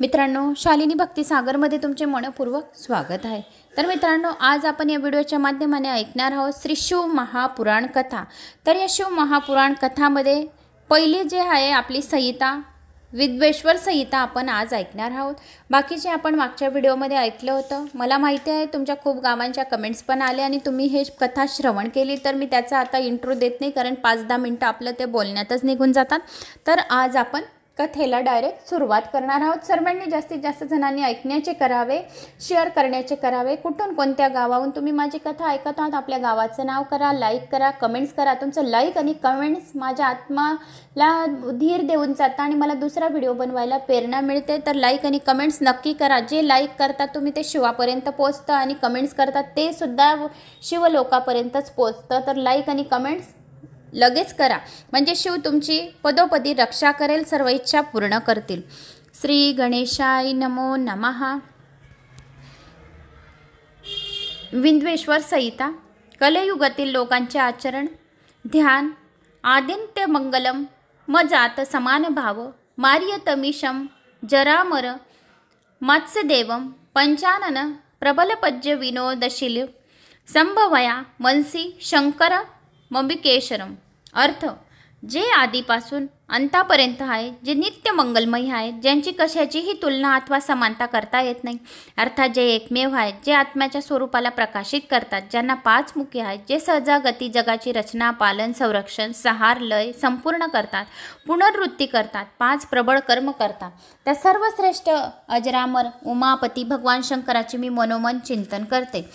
मित्रांनो शालिनी भक्तिसागरमध्ये तुमचे मनपूर्वक स्वागत आहे तर मित्रांनो आज आपण या व्हिडिओच्या माध्यमाने ऐकणार आहोत श्री शिव महापुराण कथा तर या शिव महापुराण कथामध्ये पहिली जे आहे आपली संहिता विद्वेश्वर संहिता आपण आज ऐकणार आहोत बाकीचे आपण मागच्या व्हिडिओमध्ये ऐकलं होतं मला माहिती आहे तुमच्या खूप गावांच्या कमेंट्स पण आले आणि तुम्ही हे कथा श्रवण केली तर मी त्याचा आता इंट्रो देत नाही कारण पाच दहा मिनटं आपलं ते बोलण्यातच निघून जातात तर आज आपण कथेला डायरेक्ट सुरुवात करणार आहोत सर्वांनी जास्तीत जास्त जणांनी ऐकण्याचे करावे शेअर करण्याचे करावे कुठून कोणत्या गावाहून तुम्ही माझी कथा ऐकत आहात आपल्या गावाचं नाव करा लाईक करा कमेंट्स करा तुमचं लाईक आणि कमेंट्स माझ्या आत्माला धीर देऊन जाता आणि मला दुसरा व्हिडिओ बनवायला प्रेरणा मिळते तर लाईक आणि कमेंट्स नक्की करा जे लाईक करतात तुम्ही ते शिवापर्यंत पोचतं आणि कमेंट्स करतात ते सुद्धा शिवलोकापर्यंतच पोचतं तर लाईक आणि कमेंट्स लगेच करा म्हणजे शिव तुमची पदोपदी रक्षा करेल सर्व इच्छा पूर्ण करतील श्री गणेशाय नमो नमहा विंद्वेश्वर संहिता कलयुगातील लोकांचे आचरण ध्यान आदित्य मंगलम मजात समान भाव मार्यतमिषम जरामर मत्स्यदेवम पंचानन प्रबलपज्य विनोदशील संभवया मनसी शंकर मंबिकेश्वरम अर्थ जे आधीपासून अंतापर्यंत आहे जे नित्य मंगलमय आहे ज्यांची कशाचीही तुलना अथवा समानता करता येत नाही अर्थात जे एकमेव आहेत जे आत्म्याच्या स्वरूपाला प्रकाशित करतात ज्यांना पाच मुख्य आहेत जे सहजागती जगाची रचना पालन संरक्षण सहार लय संपूर्ण करतात पुनरवृत्ती करतात पाच प्रबळ कर्म करतात त्या सर्वश्रेष्ठ अजरामर उमापती भगवान शंकराचे मी मनोमन चिंतन करते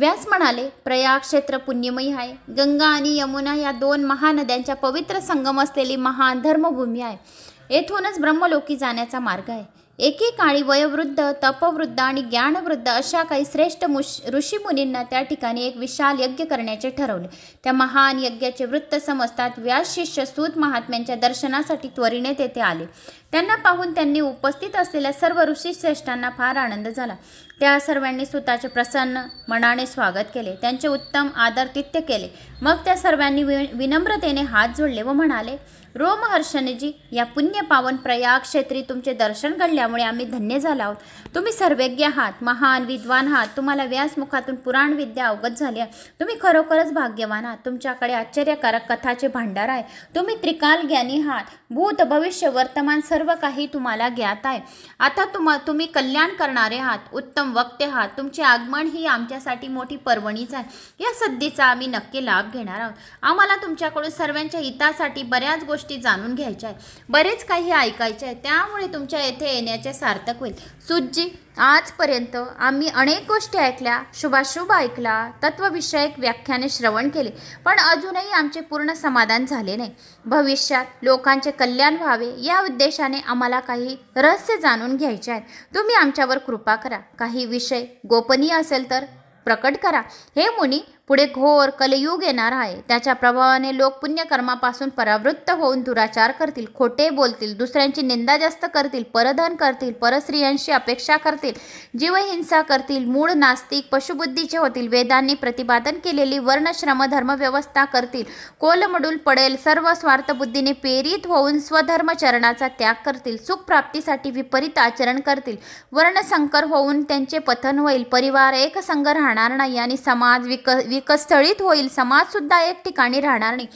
व्यास म्हणाले प्रयाग क्षेत्र पुण्यमयी आहे गंगा आणि यमुना या दोन महानद्यांच्या पवित्र संगम असलेली महान धर्मभूमी आहे येथूनच ब्रह्मलोकी जाण्याचा मार्ग आहे एकेकाळी वयोवृद्ध तपवृद्ध आणि ज्ञानवृद्ध अशा काही श्रेष्ठ मुश मुनींना त्या ठिकाणी एक विशाल यज्ञ करण्याचे ठरवले त्या महान यज्ञाचे वृत्त समजतात व्यास शिष्य सूत महात्म्यांच्या दर्शनासाठी त्वरिने तेथे आले त्यांना पाहून त्यांनी उपस्थित असलेल्या सर्व ऋषी श्रेष्ठांना फार आनंद झाला त्या सर्वांनी सुताचे प्रसन्न मनाने स्वागत केले त्यांचे उत्तम आदरतिथ्य केले मग त्या सर्वांनी वि विनम्रतेने हात जोडले व म्हणाले रोमहर्षणजी या पुण्य पावन प्रयाग क्षेत्री तुमचे दर्शन घडल्यामुळे आम्ही धन्य झालो आहोत तुम्ही सर्वज्ञ आहात महान विद्वान आहात तुम्हाला व्यासमुखातून पुराण विद्या अवगत झाली आहे तुम्ही खरोखरच भाग्यवान आहात तुमच्याकडे आश्चर्यकारक कथाचे भांडार आहे तुम्ही त्रिकाल ज्ञानी आहात भूत भविष्य वर्तमान सर्व काही तुम्हाला ज्ञात आहे आता तुम्हा तुम्ही कल्याण करणारे आहात उत्तम वक्ते आहात तुमचे आगमन ही आमच्यासाठी मोठी पर्वणीच आहे या सद्धीचा आम्ही नक्की लाभ घेणार आहोत आम्हाला तुमच्याकडून सर्वांच्या हितासाठी बऱ्याच गोष्टी जाणून घ्यायच्या आहेत बरेच काही ऐकायचे आहे त्यामुळे तुमच्या येथे येण्याचे सार्थक होईल सुज्जी आजपर्यंत आम्ही अनेक गोष्टी ऐकल्या शुभाशुभ ऐकला तत्वविषयक व्याख्याने श्रवण केले पण अजूनही आमचे पूर्ण समाधान झाले नाही भविष्यात लोकांचे कल्याण व्हावे या उद्देशाने आम्हाला काही रहस्य जाणून घ्यायचे आहेत तुम्ही आमच्यावर कृपा करा काही विषय गोपनीय असेल तर प्रकट करा हे मुनी पुढे घोर कलयुग येणार आहे त्याच्या प्रभावाने लोक पुण्यकर्मापासून परावृत्त होऊन दुराचार करतील खोटे बोलतील दुसऱ्यांची निंदा जास्त करतील परधन करतील परस्त्रियांशी अपेक्षा करतील जीवहिंसा करतील मूळ नास्तिक पशुबुद्धीचे होतील वेदांनी प्रतिपादन केलेली वर्णश्रम धर्मव्यवस्था करतील कोलमडूल पडेल सर्व स्वार्थबुद्धीने प्रेरित होऊन स्वधर्म चरणाचा त्याग करतील सुखप्राप्तीसाठी विपरीत आचरण करतील वर्णसंकर होऊन त्यांचे पथन होईल परिवार एकसंग राहणार नाही आणि समाज विक विकस्थळीत होईल समाज सुद्धा एक ठिकाणी राहणार नाही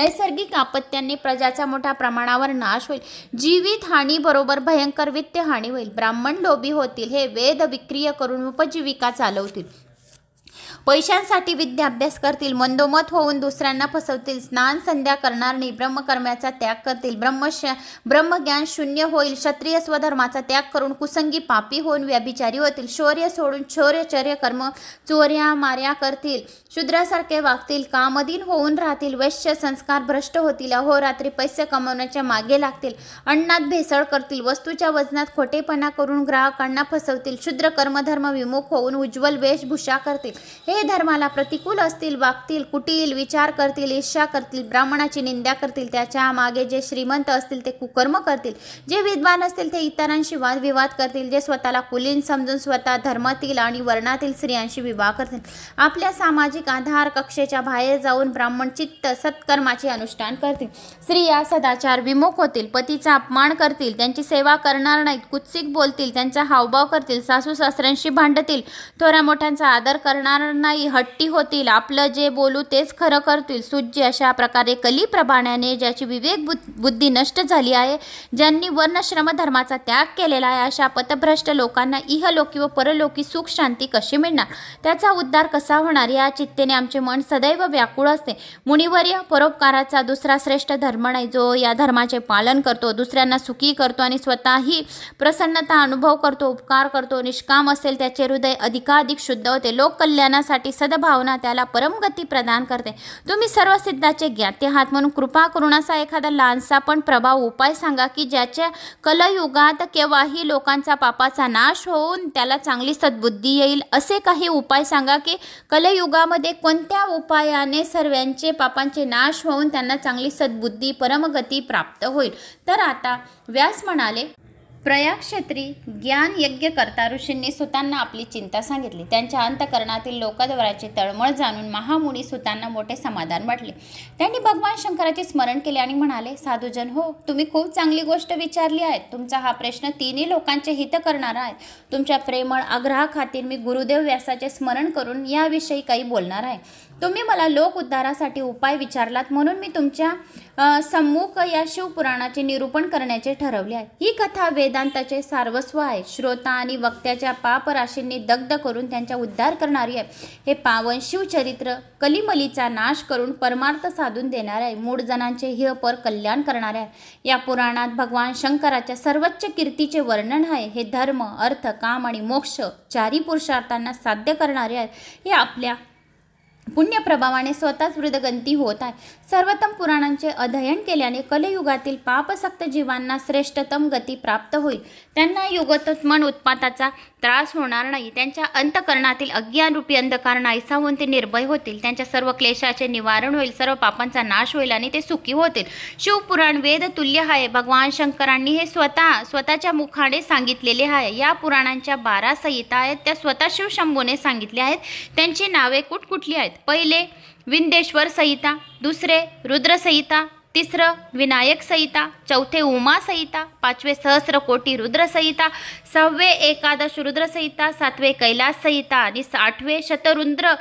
नैसर्गिक आपत्त्यांनी प्रजाचा मोठ्या प्रमाणावर नाश होईल जीवित बरोबर भयंकर वित्त हानी होईल ब्राह्मण लोभी होतील हे वेद विक्रिय करून उपजीविका चालवतील पैशांसाठी विद्या अभ्यास करतील मंदोमत होऊन दुसऱ्यांना फसवतील स्नान संध्या करणार नाही ब्रह्मकर्म्याचा त्याग करतील ब्रह्मश ब्रह्मज्ञान शून्य होईल क्षत्रिय स्वधर्माचा त्याग करून कुसंगी पापी होऊन व्यभिचारी होतील शौर्य सोडून शौर्यचर्य कर्म चोऱ्या माऱ्या करतील शूद्रासारखे वागतील कामधीन होऊन राहतील वैश्य संस्कार भ्रष्ट होतील रात्री पैसे कमवण्याच्या मागे लागतील अण्णात भेसळ करतील वस्तूच्या वजनात खोटेपणा करून ग्राहकांना फसवतील शूद्र कर्मधर्म विमुख होऊन उज्ज्वल वेशभूषा करतील हे धर्माला प्रतिकूल असतील वागतील कुटील विचार करतील ईर्ष्या करतील ब्राह्मणाची निंदा करतील त्याच्या मागे जे श्रीमंत असतील ते कुकर्म करतील जे विद्वान असतील ते इतरांशी वादविवाद करतील जे स्वतःला कुलीन समजून स्वतः धर्मातील आणि वर्णातील स्त्रियांशी विवाह करतील आपल्या सामाजिक सामाजिक आधार कक्षेच्या बाहेर जाऊन ब्राह्मण चित्त सत्कर्माचे अनुष्ठान करतील स्त्रिया सदाचार विमुख होतील पतीचा अपमान करतील त्यांची सेवा करणार नाहीत कुत्सिक बोलतील त्यांचा हावभाव करतील सासू सासऱ्यांशी भांडतील थोड्या मोठ्यांचा आदर करणार नाही हट्टी होतील आपलं जे बोलू तेच खरं करतील सूज्य अशा प्रकारे कली प्रमाणाने ज्याची विवेक बुद्धी नष्ट झाली आहे ज्यांनी वर्णश्रम धर्माचा त्याग केलेला आहे अशा पतभ्रष्ट लोकांना इहलोकी व परलोकी सुख शांती कशी मिळणार त्याचा उद्धार कसा होणार याची तेने आमचे मन सदैव व्याकुळ असते मुनिवर्य परोपकाराचा दुसरा श्रेष्ठ धर्म नाही जो या धर्माचे पालन करतो दुसऱ्यांना सुखी करतो आणि स्वतःही प्रसन्नता अनुभव करतो उपकार करतो निष्काम असेल त्याचे हृदय अधिकाधिक शुद्ध होते लोककल्याणासाठी सद्भावना त्याला परमगती प्रदान करते तुम्ही सर्व सिद्धाचे ज्ञाते आहात म्हणून कृपा करून असा एखादा लहानसा पण प्रभाव उपाय सांगा की ज्याच्या कलयुगात केव्हाही लोकांचा पापाचा नाश होऊन त्याला चांगली सद्बुद्धी येईल असे काही उपाय सांगा की कलयुगामध्ये यामध्ये कोणत्या उपायाने सर्वांचे पापांचे नाश होऊन त्यांना चांगली सद्बुद्धी परमगती प्राप्त होईल तर आता व्यास म्हणाले प्रयाग क्षेत्री ज्ञान यज्ञ करता ऋषींनी सुतांना आपली चिंता सांगितली त्यांच्या अंतकरणातील लोकद्वाराची तळमळ जाणून महामुनी सुतांना मोठे समाधान वाटले त्यांनी भगवान शंकराचे स्मरण केले आणि म्हणाले साधूजन हो तुम्ही खूप चांगली गोष्ट विचारली आहे तुमचा हा प्रश्न तिन्ही लोकांचे हित करणारा आहे तुमच्या प्रेमळ आग्रहाखातीर मी गुरुदेव व्यासाचे स्मरण करून याविषयी काही बोलणार आहे तुम्ही मला लोक उद्धारासाठी उपाय विचारलात म्हणून मी तुमच्या सम्मुख या शिवपुराणाचे निरूपण करण्याचे ठरवले आहे ही कथा वेदांताचे सार्वस्व आहे श्रोता आणि वक्त्याच्या पापराशींनी दग्ध करून त्यांचा उद्धार करणारी आहे हे पावन शिवचरित्र कलिमलीचा नाश करून परमार्थ साधून देणार आहे मूळ जणांचे पर कल्याण करणारे आहे या पुराणात भगवान शंकराच्या सर्वोच्च कीर्तीचे वर्णन आहे हे धर्म अर्थ काम आणि मोक्ष चारी पुरुषार्थांना साध्य करणारे आहे हे आपल्या प्रभावाने स्वतःच वृद्धगंती होत आहे सर्वोत्तम पुराणांचे अध्ययन केल्याने कलयुगातील पापसक्त जीवांना श्रेष्ठतम गती प्राप्त होईल त्यांना युगोत्मन उत्पाताचा त्रास होणार नाही त्यांच्या अंतकरणातील रूपी अंधकार नाहीसा होऊन ते निर्भय होतील त्यांच्या सर्व क्लेशाचे निवारण होईल सर्व पापांचा नाश होईल आणि ते सुखी होतील शिवपुराण वेद तुल्य आहे भगवान शंकरांनी हे स्वतः स्वतःच्या मुखाने सांगितलेले आहे या पुराणांच्या बारा संहिता आहेत त्या स्वतः शिवशंभूने सांगितल्या आहेत त्यांची नावे कुठकुठली आहेत पहिले विंदेश्वर संहिता दुसरे रुद्रसंहिता तिसरं विनायक संहिता चौथे उमा संहिता पाचवे सहस्र कोटी रुद्र संहिता सहावे एकादश रुद्र संहिता सातवे कैलास संहिता आणि आठवे शतरुद्र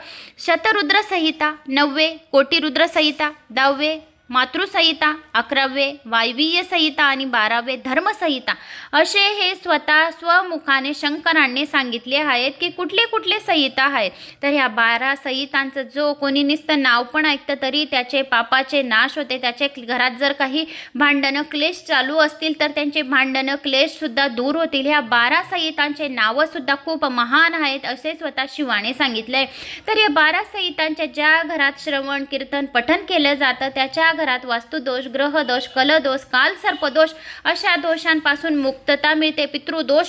शतरुद्र संहिता नववे कोटी रुद्र संहिता दहावे मातृसंहिता अकरावे वायवीय संहिता आणि बारावे धर्मसंहिता असे हे स्वतः स्वमुखाने शंकरांनी सांगितले आहेत की कुठले कुठले संहिता आहेत तर ह्या बारा संहितांचं जो कोणी नुसतं नाव पण ऐकतं तरी त्याचे पापाचे नाश होते त्याचे घरात जर काही भांडणं क्लेश चालू असतील तर त्यांचे भांडणं क्लेशसुद्धा दूर होतील ह्या बारा संहितांचे नावंसुद्धा खूप महान आहेत असे स्वतः शिवाने सांगितले आहे तर या बारा संहितांच्या ज्या घरात श्रवण कीर्तन पठन केलं जातं त्याच्या घरात वास्तुदोष ग्रहदोष कलदोष कालसर्पदोष अशा दोषांपासून मुक्तता मिळते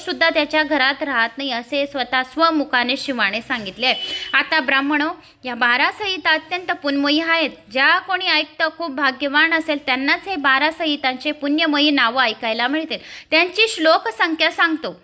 सुद्धा त्याच्या घरात राहत नाही असे स्वतः स्वमुखाने शिवाने सांगितले आता ब्राह्मणो या बारा संहिता अत्यंत पुण्यमयी आहेत ज्या कोणी ऐकतं खूप भाग्यवान असेल त्यांनाच हे बारा संहितांचे पुण्यमयी नावं ऐकायला मिळतील त्यांची श्लोक संख्या सांगतो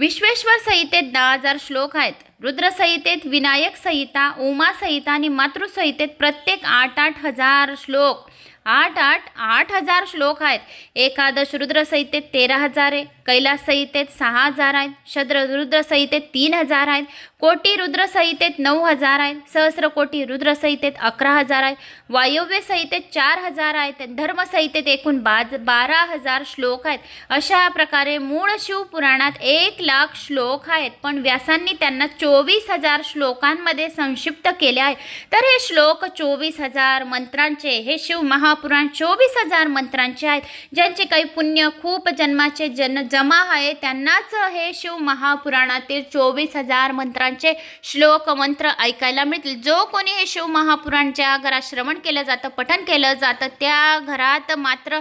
विश्वेश्वर संहितेत दहा हजार श्लोक आहेत रुद्रसंहितेत विनायक संहिता उमा संहिता आणि मातृसंहितेत प्रत्येक आठ आठ हजार श्लोक आठ आठ आठ हजार श्लोक आहेत एकादश रुद्रसहितेत तेरा हजार आहे कैलास संहितेत सहा हजार आहेत शद्र रुद्रसहितेत तीन हजार आहेत कोटी रुद्रसंहितेत नऊ हजार आहे सहस्र कोटी रुद्रसंहितेत अकरा हजार आहे वायव्य संहितेत चार हजार आहेत धर्मसंहितेत एकूण बाज बारा हजार श्लोक आहेत अशा प्रकारे मूळ शिवपुराणात एक लाख श्लोक आहेत पण व्यासांनी त्यांना चोवीस हजार श्लोकांमध्ये संक्षिप्त केले आहे तर हे श्लोक चोवीस हजार मंत्रांचे हे शिव महापुराण चोवीस हजार मंत्रांचे आहेत ज्यांचे काही पुण्य खूप जन्माचे जन जमा आहे त्यांनाच हे शिव महापुराणातील चोवीस हजार मंत्रांचे महापुराणचे श्लोक मंत्र ऐकायला मिळतील जो कोणी हे शिव महापुराण ज्या घरात श्रवण केलं जातं पठन केलं जातं त्या घरात मात्र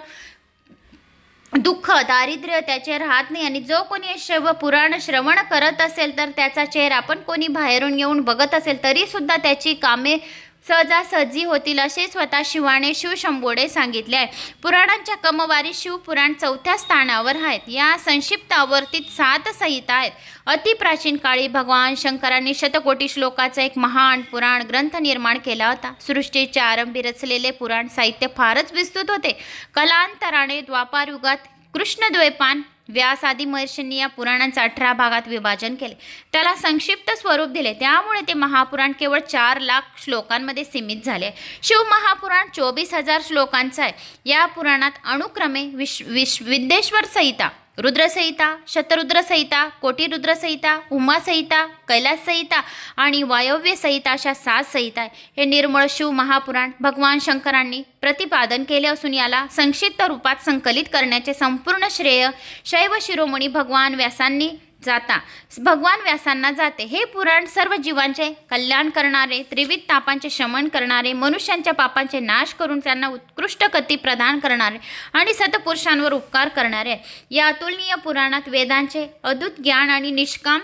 दुःख दारिद्र्य त्याचे राहत नाही आणि जो कोणी शिव पुराण श्रवण करत असेल तर त्याचा चेहरा आपण कोणी बाहेरून येऊन बघत असेल तरीसुद्धा त्याची कामे सहजासहजी होतील असे स्वतः शिवाने शिवशंभोडे सांगितले आहे पुराणांच्या शिव शिवपुराण चौथ्या स्थानावर आहेत या संक्षिप्त आवर्तीत सात संहिता आहेत अतिप्राचीन काळी भगवान शंकरांनी शतकोटी श्लोकाचा एक महान पुराण ग्रंथ निर्माण केला होता सृष्टीच्या आरंभी रचलेले पुराण साहित्य फारच विस्तृत होते कलांतराने द्वापार युगात कृष्णद्वैपान व्यास आदी महर्षींनी या पुराणांचं अठरा भागात विभाजन केले त्याला संक्षिप्त स्वरूप दिले त्यामुळे ते महापुराण केवळ चार लाख श्लोकांमध्ये सीमित झाले शिव महापुराण चोवीस हजार श्लोकांचं आहे या पुराणात अनुक्रमे विश्व विश्व विद्येश्वर संहिता रुद्रसंहिता शतरुद्र संहिता कोटीरुद्र संहिता कैलास संहिता आणि वायव्य संहिता अशा सात संहिता हे निर्मळ शिव महापुराण भगवान शंकरांनी प्रतिपादन केले असून याला संक्षिप्त रूपात संकलित करण्याचे संपूर्ण श्रेय शैव शिरोमणी भगवान व्यासांनी जाता भगवान व्यासांना जाते हे पुराण सर्व जीवांचे कल्याण करणारे त्रिविध तापांचे शमन करणारे मनुष्यांच्या पापांचे नाश करून त्यांना उत्कृष्ट गती प्रदान करणारे आणि सतपुरुषांवर उपकार करणारे या अतुलनीय पुराणात वेदांचे अद्भुत ज्ञान आणि निष्काम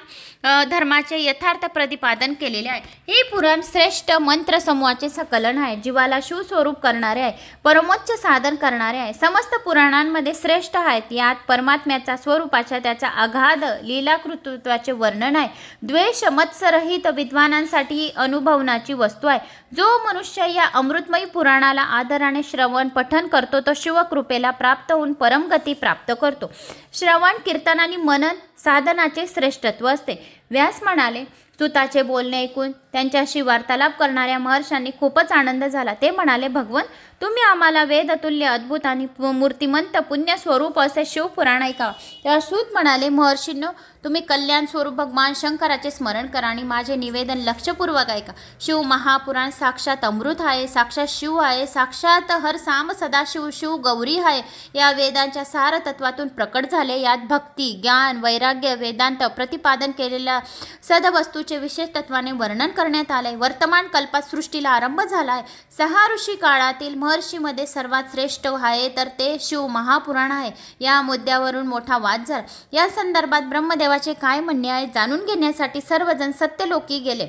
धर्माचे यथार्थ प्रतिपादन केलेले आहे हे पुराण श्रेष्ठ मंत्र समूहाचे सकलन आहे जीवाला सुस्वरूप करणारे आहे परमोच्च साधन करणारे आहे समस्त पुराणांमध्ये श्रेष्ठ आहेत यात परमात्म्याचा स्वरूपाच्या त्याचा अगाध लीला असलेल्या वर्णन आहे द्वेष मत्सरहित विद्वानांसाठी अनुभवनाची वस्तू आहे जो मनुष्य या अमृतमयी पुराणाला आदराने श्रवण पठन करतो तो शिवकृपेला प्राप्त होऊन परमगती प्राप्त करतो श्रवण कीर्तन आणि मनन साधनाचे श्रेष्ठत्व असते व्यास म्हणाले सुताचे बोलणे ऐकून त्यांच्याशी वार्तालाप करणाऱ्या महर्षांनी खूपच आनंद झाला ते म्हणाले भगवन तुम्ही आम्हाला वेद अतुल्य अद्भुत आणि मूर्तिमंत पुण्य स्वरूप असे शिवपुराण ऐका तेव्हा सूत म्हणाले महर्षींनो तुम्ही कल्याण स्वरूप भगवान शंकराचे स्मरण करा आणि माझे निवेदन लक्षपूर्वक ऐका शिव महापुराण साक्षात अमृत आहे साक्षात शिव आहे साक्षात हर साम सदाशिव शिव गौरी आहे या वेदांच्या सार तत्वातून प्रकट झाले यात भक्ती ज्ञान वैराग्य वेदांत प्रतिपादन केलेला सदवस्तूचे विशेष तत्वाने वर्णन करण्यात आले वर्तमान कल्पात सृष्टीला आरंभ झाला आहे सहा ऋषी काळातील महर्षीमध्ये सर्वात श्रेष्ठ आहे तर ते शिव महापुराण आहे या मुद्द्यावरून मोठा वाद झाला या संदर्भात ब्रह्मदेवाचे काय म्हणणे आहे जाणून घेण्यासाठी सर्वजण सत्यलोकी गेले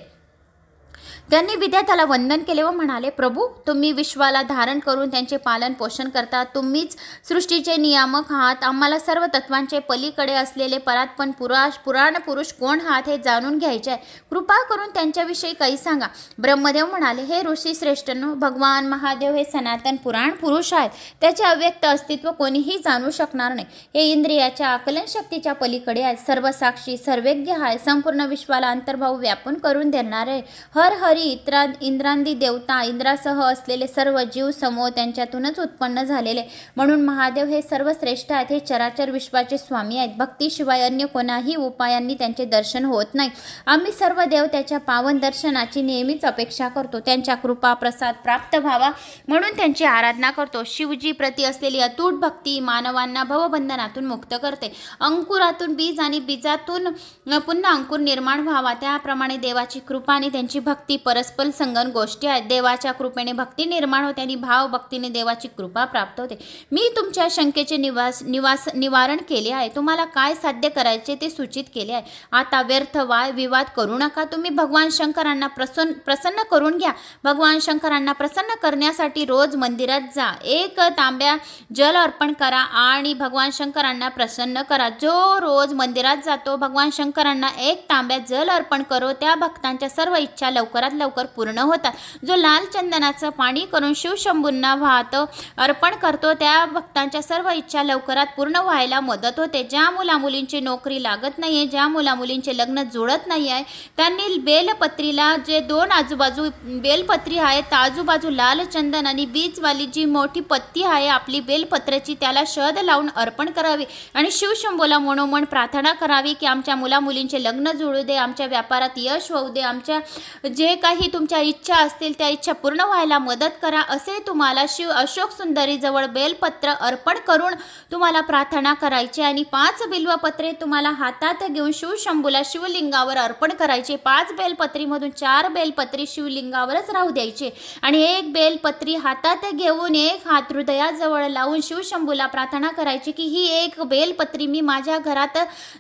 त्यांनी त्याला वंदन केले व म्हणाले प्रभू तुम्ही विश्वाला धारण करून त्यांचे पालन पोषण करता तुम्हीच सृष्टीचे नियामक आहात आम्हाला सर्व तत्वांचे पलीकडे असलेले परातपण पुराश पुराण पुरुष कोण आहात हे जाणून घ्यायचे आहे कृपा करून त्यांच्याविषयी काही सांगा ब्रह्मदेव म्हणाले हे ऋषी श्रेष्ठनो भगवान महादेव हे सनातन पुराण पुरुष आहेत त्याचे अव्यक्त अस्तित्व कोणीही जाणू शकणार नाही हे इंद्रियाच्या आकलन शक्तीच्या पलीकडे आहे सर्वसाक्षी सर्वज्ञ आहे संपूर्ण विश्वाला अंतर्भाव व्यापून करून देणार आहे हर हरी त्यामुळे इंद्रांदी देवता इंद्रासह असलेले सर्व जीव समूह त्यांच्यातूनच उत्पन्न झालेले म्हणून महादेव हे सर्व श्रेष्ठ आहेत हे चराचर विश्वाचे स्वामी आहेत भक्तीशिवाय अन्य कोणाही उपायांनी त्यांचे दर्शन होत नाही आम्ही सर्व देव त्याच्या पावन दर्शनाची नेहमीच अपेक्षा करतो त्यांच्या कृपा प्रसाद प्राप्त व्हावा म्हणून त्यांची आराधना करतो शिवजी प्रती असलेली अतूट भक्ती मानवांना भवबंधनातून मुक्त करते अंकुरातून बीज आणि बीजातून पुन्हा अंकुर निर्माण व्हावा त्याप्रमाणे देवाची कृपा आणि त्यांची भक्ती परस्पर संगन गोष्टी आहेत देवाच्या कृपेने भक्ती निर्माण होते आणि भाव भक्तीने देवाची कृपा प्राप्त होते मी तुमच्या शंकेचे निवास निवास निवारण केले आहे तुम्हाला काय साध्य करायचे ते सूचित केले आहे आता व्यर्थ वाय विवाद करू नका तुम्ही भगवान शंकरांना प्रसन्न प्रसन्न करून घ्या भगवान शंकरांना प्रसन्न करण्यासाठी रोज मंदिरात जा एक तांब्या जल अर्पण करा आणि भगवान शंकरांना प्रसन्न करा जो रोज मंदिरात जातो भगवान शंकरांना एक तांब्या जल अर्पण करो त्या भक्तांच्या सर्व इच्छा लवकरात लवकरात लवकर पूर्ण होतात जो लाल चंदनाचं पाणी करून शिवशंभूंना वाहत अर्पण करतो त्या भक्तांच्या सर्व इच्छा लवकरात पूर्ण व्हायला मदत होते ज्या मुलामुलींची नोकरी लागत नाही आहे ज्या मुलामुलींचे लग्न जुळत नाही आहे त्यांनी बेलपत्रीला जे दोन आजूबाजू बेलपत्री आहे त्या आजूबाजू लाल चंदन आणि बीजवाली जी मोठी पत्ती आहे आपली बेलपत्राची त्याला शध लावून अर्पण करावी आणि शिवशंभूला मनोमन प्रार्थना करावी की आमच्या मुलामुलींचे लग्न जुळू दे आमच्या व्यापारात यश होऊ दे आमच्या जे काही तुमच्या इच्छा असतील त्या इच्छा पूर्ण व्हायला मदत करा असे तुम्हाला शिव अशोक सुंदरीजवळ बेलपत्र अर्पण करून तुम्हाला प्रार्थना करायची आणि पाच बिल्वपत्रे तुम्हाला हातात घेऊन शिवशंभूला शिवलिंगावर अर्पण करायचे पाच बेलपत्रीमधून चार बेलपत्री शिवलिंगावरच राहू द्यायचे आणि एक बेलपत्री हातात घेऊन एक हात हृदयाजवळ लावून शिवशंभूला प्रार्थना करायची की ही एक बेलपत्री मी माझ्या घरात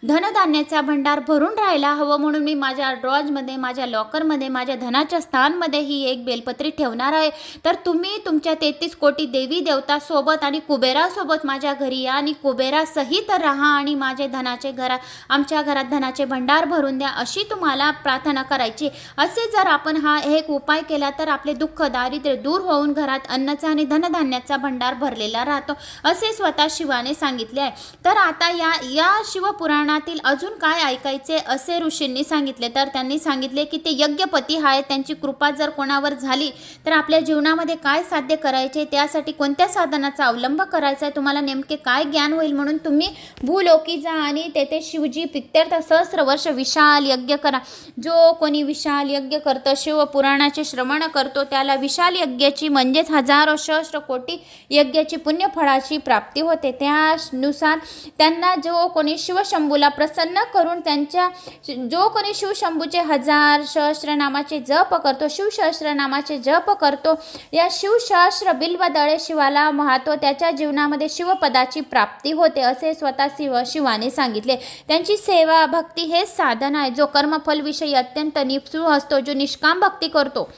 धनधान्याचा भंडार भरून राहायला हवं म्हणून मी माझ्या ड्रॉजमध्ये माझ्या लॉकरमध्ये माझ्या धनाच्या स्थानमध्ये ही एक बेलपत्री ठेवणार आहे तर तुम्ही तुमच्या तेहतीस कोटी देवी देवता सोबत आणि कुबेरासोबत माझ्या घरी या आणि कुबेरासहित राहा आणि माझे धनाचे घरा आमच्या घरात धनाचे भंडार भरून द्या अशी तुम्हाला प्रार्थना करायची असे जर आपण हा एक उपाय केला तर आपले दुःख दारिद्र्य दूर होऊन घरात अन्नाचा आणि धनधान्याचा भंडार भरलेला राहतो असे स्वतः शिवाने सांगितले आहे तर आता या या शिवपुराणातील अजून काय ऐकायचे असे ऋषींनी सांगितले तर त्यांनी सांगितले की ते यज्ञपती हा आहेत त्यांची कृपा जर कोणावर झाली तर आपल्या जीवनामध्ये काय साध्य करायचे त्यासाठी कोणत्या साधनाचा अवलंब करायचा आहे तुम्हाला नेमके काय ज्ञान होईल म्हणून तुम्ही भूलोकी जा आणि तेथे शिवजी पित्यर्थ सहस्र वर्ष विशाल यज्ञ करा जो कोणी विशाल यज्ञ करतं शिवपुराणाचे श्रवण करतो त्याला विशाल यज्ञाची म्हणजेच हजारो सहस्र कोटी यज्ञाची पुण्यफळाची प्राप्ती होते त्यानुसार त्यांना जो कोणी शिवशंभूला प्रसन्न करून त्यांच्या जो कोणी शिवशंभूचे हजार सहस्र नामाचे जप करतो शिवसहस्र नामाचे जप करतो या शिवसहस्र बिल्वदळे शिवाला महत्व त्याच्या जीवनामध्ये शिवपदाची प्राप्ती होते असे स्वतः शिव शिवाने सांगितले त्यांची सेवा भक्ती हे साधन आहे जो कर्मफलविषयी अत्यंत निपसू असतो जो निष्काम भक्ती करतो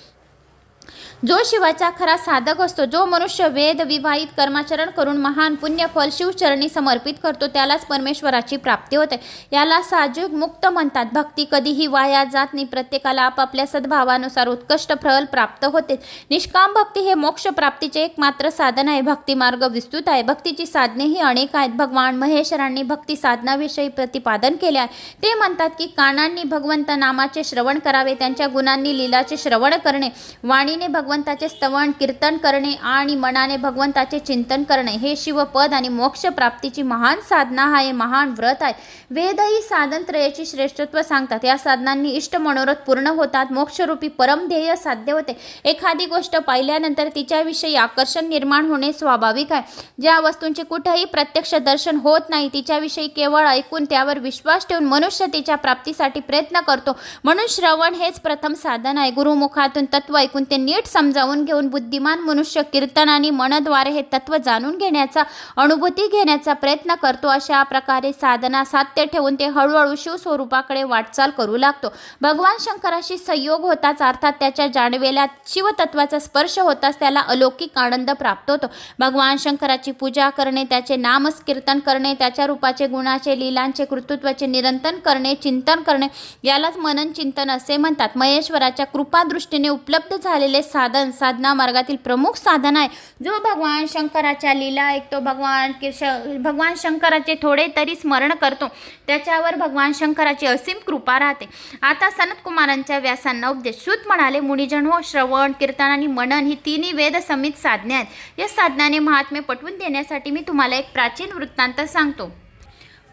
जो शिवाचा खरा साधक असतो जो मनुष्य वेद विवाहित कर्माचरण करून महान पुण्यफल शिवचरणी समर्पित करतो त्यालाच परमेश्वराची प्राप्ती होते याला साजूग मुक्त म्हणतात भक्ती कधीही वाया जात नाही प्रत्येकाला आपापल्या सद्भावानुसार उत्कृष्ट फल प्राप्त होते निष्काम भक्ती हे मोक्ष प्राप्तीचे एकमात्र साधन आहे भक्ती मार्ग विस्तृत आहे भक्तीची साधनेही अनेक आहेत भगवान महेश्वरांनी भक्ती साधनाविषयी प्रतिपादन केले आहे ते म्हणतात की कानांनी भगवंत नामाचे श्रवण करावे त्यांच्या गुणांनी लीलाचे श्रवण करणे वाणीने भगवान भगवंताचे स्तवन कीर्तन करणे आणि मनाने भगवंताचे चिंतन करणे हे शिवपद आणि मोक्ष प्राप्तीची महान साधना आहे महान व्रत आहे वेद ही साधनत्रयाची श्रेष्ठत्व सांगतात या साधनांनी इष्ट मनोरथ पूर्ण होतात मोक्षरूपी परमध्येय साध्य होते एखादी गोष्ट पाहिल्यानंतर तिच्याविषयी आकर्षण निर्माण होणे स्वाभाविक आहे ज्या वस्तूंचे कुठेही प्रत्यक्ष दर्शन होत नाही तिच्याविषयी केवळ ऐकून त्यावर विश्वास ठेवून मनुष्य तिच्या प्राप्तीसाठी प्रयत्न करतो म्हणून श्रवण हेच प्रथम साधन आहे गुरुमुखातून तत्व ऐकून ते नीट समजावून घेऊन बुद्धिमान मनुष्य कीर्तन आणि मनद्वारे हे तत्व जाणून घेण्याचा अनुभूती घेण्याचा प्रयत्न करतो अशा प्रकारे साधना सात्य ठेवून ते हळूहळू शिवस्वरूपाकडे वाटचाल करू लागतो भगवान शंकराशी संयोग होताच अर्थात त्याच्या जाणवेला शिवतत्वाचा स्पर्श होताच त्याला अलौकिक आनंद प्राप्त होतो भगवान शंकराची पूजा करणे त्याचे नामस्कीर्तन करणे त्याच्या रूपाचे गुणाचे लिलांचे कृतृत्वाचे निरंतन करणे चिंतन करणे यालाच मनन चिंतन असे म्हणतात महेश्वराच्या कृपादृष्टीने उपलब्ध झालेले साधन साधन साधना मार्गातील प्रमुख साधन आहे जो भगवान शंकराच्या लीला ऐकतो भगवान कृष्ण भगवान शंकराचे थोडे तरी स्मरण करतो त्याच्यावर भगवान शंकराची असीम कृपा राहते आता सनत कुमारांच्या व्यासांना उपदेश सूत म्हणाले मुनिजन हो श्रवण कीर्तन आणि मनन ही तिन्ही वेद समित साधने आहेत या साधनाने महात्म्य पटवून देण्यासाठी मी तुम्हाला एक प्राचीन वृत्तांत सांगतो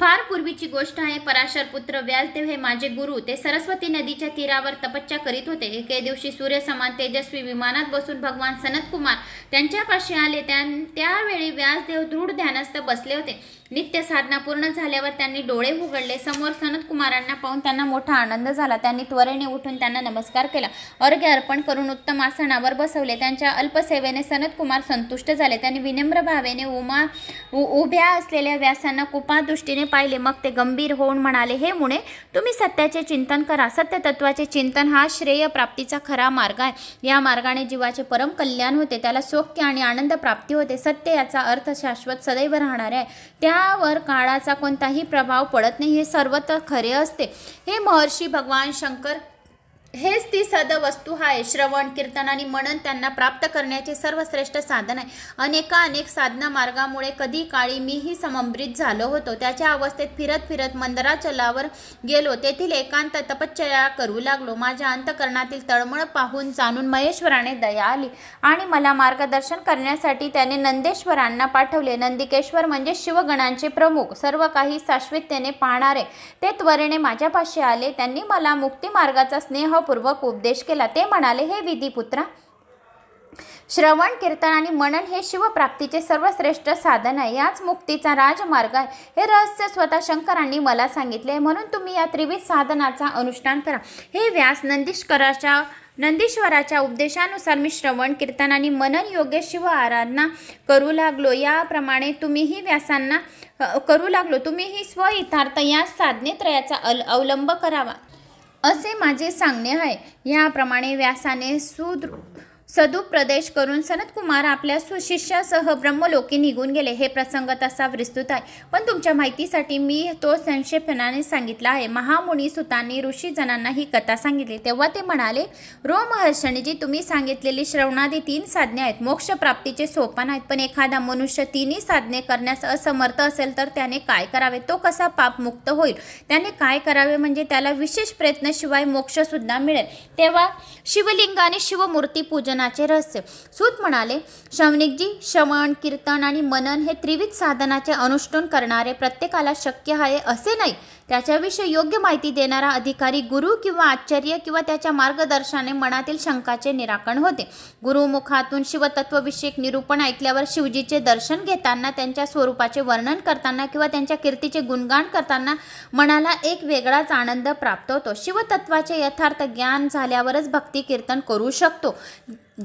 फार पूर्वीची गोष्ट आहे पराशर पुत्र व्यालदेव हे माझे गुरु ते सरस्वती नदीच्या तीरावर तपश्चा करीत होते एके दिवशी सूर्य समान तेजस्वी विमानात बसून भगवान सनत कुमार त्यांच्यापाशी आले त्यावेळी व्यासदेव दृढ ध्यानस्थ बसले होते नित्य साधना पूर्ण झाल्यावर त्यांनी डोळे उघडले समोर सनत कुमारांना पाहून त्यांना मोठा आनंद झाला त्यांनी त्वरेने उठून त्यांना नमस्कार केला अर्घ्य अर्पण करून उत्तम आसनावर बसवले त्यांच्या अल्पसेवेने सनत कुमार संतुष्ट झाले त्यांनी विनम्र भावेने उमा उभ्या असलेल्या व्यासांना दृष्टीने पाहिले मग ते गंभीर होऊन म्हणाले हे मुळे तुम्ही सत्याचे चिंतन करा सत्य तत्वाचे चिंतन हा श्रेय प्राप्तीचा खरा मार्ग आहे या मार्गाने जीवाचे परम कल्याण होते त्याला सौख्य आणि आनंद प्राप्ती होते सत्य याचा अर्थ शाश्वत सदैव राहणार आहे त्या त्यावर काळाचा कोणताही प्रभाव पडत नाही हे सर्वत्र खरे असते हे महर्षी भगवान शंकर हेच ती सद वस्तू आहे श्रवण कीर्तन आणि मनन त्यांना प्राप्त करण्याचे सर्वश्रेष्ठ साधन आहे अनेका अनेक साधना मार्गामुळे कधी काळी मीही समंब्रित झालो होतो त्याच्या अवस्थेत फिरत फिरत मंदराचलावर गेलो तेथील एकांत तपश्चर्या करू लागलो माझ्या अंतकरणातील तळमळ पाहून जाणून महेश्वराने दया आली आणि मला मार्गदर्शन करण्यासाठी त्याने नंदेश्वरांना पाठवले नंदिकेश्वर म्हणजे शिवगणांचे प्रमुख सर्व काही शाश्वततेने पाहणारे ते त्वरेने माझ्यापाशी आले त्यांनी मला मार्गाचा स्नेह पूर्वक उपदेश केला ते म्हणाले हे विधीपुत्रा श्रवण कीर्तन आणि मनन हे शिवप्राप्तीचे सर्वश्रेष्ठ साधन आहे याच मुक्तीचा राजमार्ग आहे हे रहस्य स्वतः शंकरांनी मला सांगितले म्हणून तुम्ही या त्रिविध साधनाचा अनुष्ठान करा हे व्यास नंदीशकराच्या नंदीश्वराच्या उपदेशानुसार मी श्रवण कीर्तन आणि मनन योग्य शिव आराधना करू लागलो याप्रमाणे तुम्हीही व्यासांना करू लागलो तुम्हीही स्वइथार्थ या साधनेत्रयाचा अल अवलंब करावा असे माझे सांगणे आहे याप्रमाणे व्यासाने सुदृ प्रदेश करून सनतकुमार आपल्या सुशिष्यासह ब्रह्मलोकी निघून गेले हे प्रसंग तसा विस्तृत आहे पण तुमच्या माहितीसाठी मी तो संक्षेपणाने सांगितला आहे महामुनी सुतांनी ऋषीजनांना ही कथा सांगितली तेव्हा ते म्हणाले रो महर्षणीजी तुम्ही सांगितलेली श्रवणादी तीन साधने आहेत मोक्षप्राप्तीचे सोपान आहेत पण एखादा मनुष्य तिन्ही साधने करण्यास असमर्थ असेल तर त्याने काय करावे तो कसा पापमुक्त होईल त्याने काय करावे म्हणजे त्याला विशेष प्रयत्नाशिवाय मोक्षसुद्धा मिळेल तेव्हा शिवलिंगाने शिवमूर्ती पूजनाचे रहस्य सूत म्हणाले श्रवणिकजी श्रवण कीर्तन आणि मनन हे त्रिविध साधनाचे अनुष्ठान करणारे प्रत्येकाला शक्य आहे असे नाही त्याच्याविषयी योग्य माहिती देणारा अधिकारी गुरु किंवा आचार्य किंवा त्याच्या मार्गदर्शनाने मनातील शंकाचे निराकरण होते गुरुमुखातून शिवतत्वविषयक निरूपण ऐकल्यावर शिवजीचे दर्शन घेताना त्यांच्या स्वरूपाचे वर्णन करताना किंवा त्यांच्या कीर्तीचे गुणगान करताना मनाला एक वेगळाच आनंद प्राप्त होतो शिवतत्वाचे यथार्थ ज्ञान झाल्यावरच भक्ती कीर्तन करू शकतो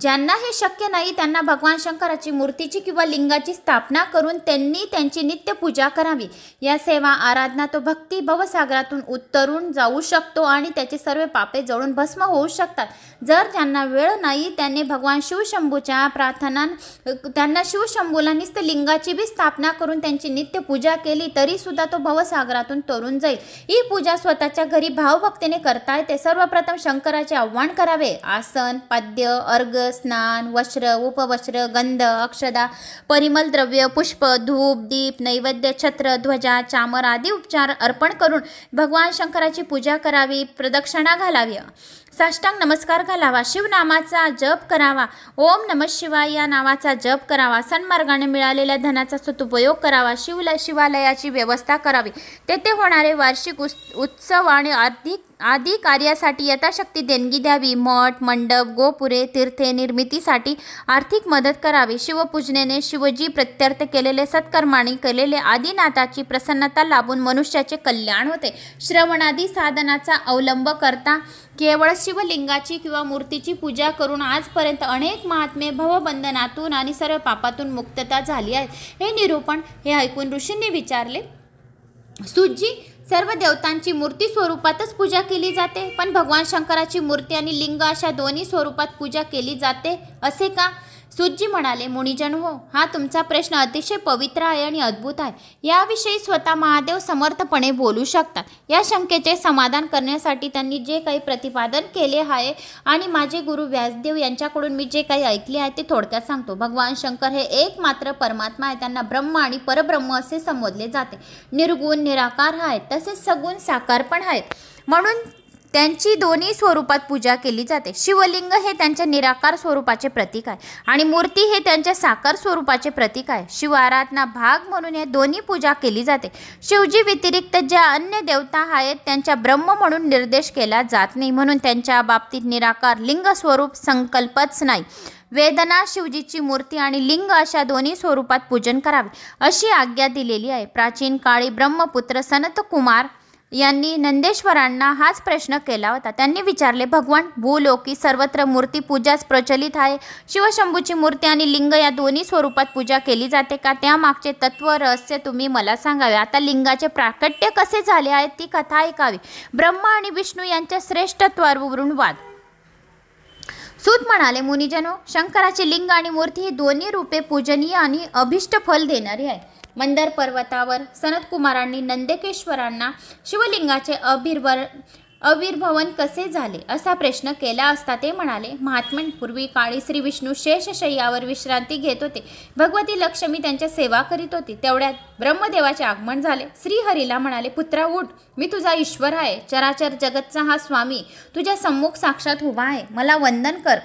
ज्यांना हे शक्य नाही त्यांना भगवान शंकराची मूर्तीची किंवा लिंगाची स्थापना करून त्यांनी त्यांची पूजा करावी या सेवा आराधना तो भक्ती भवसागरातून उत्तरून जाऊ शकतो आणि त्याचे सर्व पापे जळून भस्म होऊ शकतात जर त्यांना वेळ नाही त्यांनी भगवान शिवशंभूच्या प्रार्थना त्यांना शिवशंभूला निस्त लिंगाची बी स्थापना करून त्यांची नित्य पूजा केली तरीसुद्धा तो भवसागरातून तरून जाईल ही पूजा स्वतःच्या घरी भावभक्तीने करता येते सर्वप्रथम शंकराचे आव्हान करावे आसन पाद्य अर्घ स्नान वस्त्र उपवस्त्र गंध अक्षदा परिमल द्रव्य पुष्प धूप दीप नैवेद्य छत्र ध्वजा चामर आदी उपचार अर्पण करून भगवान शंकराची पूजा करावी प्रदक्षिणा घालावी साष्टांग नमस्कार घालावा शिवनामाचा जप करावा ओम नम शिवाय या नावाचा जप करावा सन्मार्गाने मिळालेल्या धनाचा सदुपयोग करावा शिवला शिवालयाची व्यवस्था करावी तेथे होणारे वार्षिक उत्सव आणि आर्थिक आदी कार्यासाठी यथाशक्ती देणगी द्यावी मठ मंडप गोपुरे तीर्थे निर्मितीसाठी आर्थिक मदत करावी शिवपूजनेने शिवजी प्रत्यर्थ केलेले सत्कर्माणी केलेले आदिनाथाची प्रसन्नता लाभून मनुष्याचे कल्याण होते श्रवणादी साधनाचा अवलंब करता केवळ शिवलिंगाची किंवा मूर्तीची पूजा करून आजपर्यंत अनेक महात्मे भवबंधनातून आणि सर्व पापातून मुक्तता झाली आहे हे निरूपण हे ऐकून ऋषींनी विचारले सुजी सर्व देवतांची मूर्ती स्वरूपातच पूजा केली जाते पण भगवान शंकराची मूर्ती आणि लिंग अशा दोन्ही स्वरूपात पूजा केली जाते असे का सुज्जी म्हणाले मुनिजन हो हा तुमचा प्रश्न अतिशय पवित्र आहे आणि अद्भुत आहे याविषयी स्वतः महादेव समर्थपणे बोलू शकतात या शंकेचे समाधान करण्यासाठी त्यांनी जे काही प्रतिपादन केले आहे आणि माझे गुरु व्यासदेव यांच्याकडून मी जे काही ऐकले आहे ते थोडक्यात सांगतो भगवान शंकर हे एक मात्र परमात्मा आहे त्यांना ब्रह्म आणि परब्रह्म असे संबोधले जाते निर्गुण निराकार आहेत तसेच सगुण साकार पण आहेत म्हणून त्यांची दोन्ही स्वरूपात पूजा केली जाते शिवलिंग हे त्यांच्या निराकार स्वरूपाचे प्रतीक आहे आणि मूर्ती हे त्यांच्या साकार स्वरूपाचे प्रतीक आहे शिवाराधना भाग म्हणून या दोन्ही पूजा केली जाते शिवजी व्यतिरिक्त ज्या अन्य देवता आहेत त्यांच्या ब्रह्म म्हणून निर्देश केला जात नाही म्हणून त्यांच्या बाबतीत निराकार लिंग स्वरूप संकल्पच नाही वेदना शिवजीची मूर्ती आणि लिंग अशा दोन्ही स्वरूपात पूजन करावे अशी आज्ञा दिलेली आहे प्राचीन काळी ब्रह्मपुत्र सनत कुमार यांनी नंदेश्वरांना हाच प्रश्न केला होता त्यांनी विचारले भगवान भूलोकी सर्वत्र मूर्ती पूजाच प्रचलित आहे शिवशंभूची मूर्ती आणि लिंग या दोन्ही स्वरूपात पूजा केली जाते का त्यामागचे तत्व रहस्य तुम्ही मला सांगावे आता लिंगाचे प्राकट्य कसे झाले आहे ती कथा ऐकावी ब्रह्मा आणि विष्णू यांच्या श्रेष्ठत्वावरून वाद सूत म्हणाले मुनिजनो शंकराचे लिंग आणि मूर्ती ही दोन्ही रूपे पूजनीय आणि अभिष्ट फल देणारी आहे मंदर पर्वतावर सनतकुमारांनी नंदकेश्वरांना शिवलिंगाचे अभिर्वर अविर्भवन कसे झाले असा प्रश्न केला असता ते म्हणाले महात्मन पूर्वी काळी श्री विष्णू शेषशय्यावर विश्रांती घेत होते भगवती लक्ष्मी त्यांच्या सेवा करीत होती तेवढ्यात ब्रह्मदेवाचे आगमन झाले श्रीहरीला म्हणाले पुत्रा उठ मी तुझा ईश्वर आहे चराचर जगतचा हा स्वामी तुझ्या सम्मुख साक्षात उभा आहे मला वंदन कर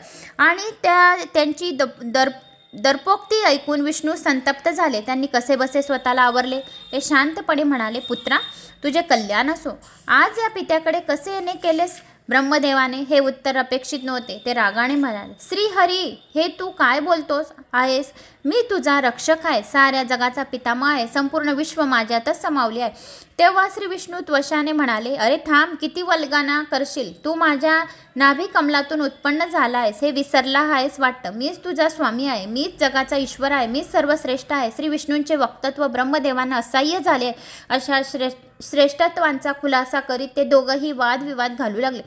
आणि त्या त्यांची द दर दरपोक्ती ऐकून विष्णू संतप्त झाले त्यांनी कसे बसे स्वतःला आवरले ते शांतपणे म्हणाले पुत्रा तुझे कल्याण असो आज या पित्याकडे कसे येणे केलेस ब्रह्मदेवाने हे उत्तर अपेक्षित नव्हते ते रागाने म्हणाले श्रीहरी हे तू काय बोलतोस आहेस मी तुझा रक्षक आहे साऱ्या जगाचा पितामा आहे संपूर्ण विश्व माझ्यातच समावली आहे तेव्हा श्री विष्णू त्वशाने म्हणाले अरे थांब किती वल्गाना करशील तू माझ्या नाभी कमलातून उत्पन्न झाला आहेस हे विसरला आहेस वाटतं मीच तुझा स्वामी आहे मीच जगाचा ईश्वर आहे मीच सर्वश्रेष्ठ आहे श्री विष्णूंचे वक्तत्व ब्रह्मदेवांना असह्य झाले अशा श्रे श्रेष्ठत्वांचा खुलासा करीत ते दोघंही वादविवाद घालू लागले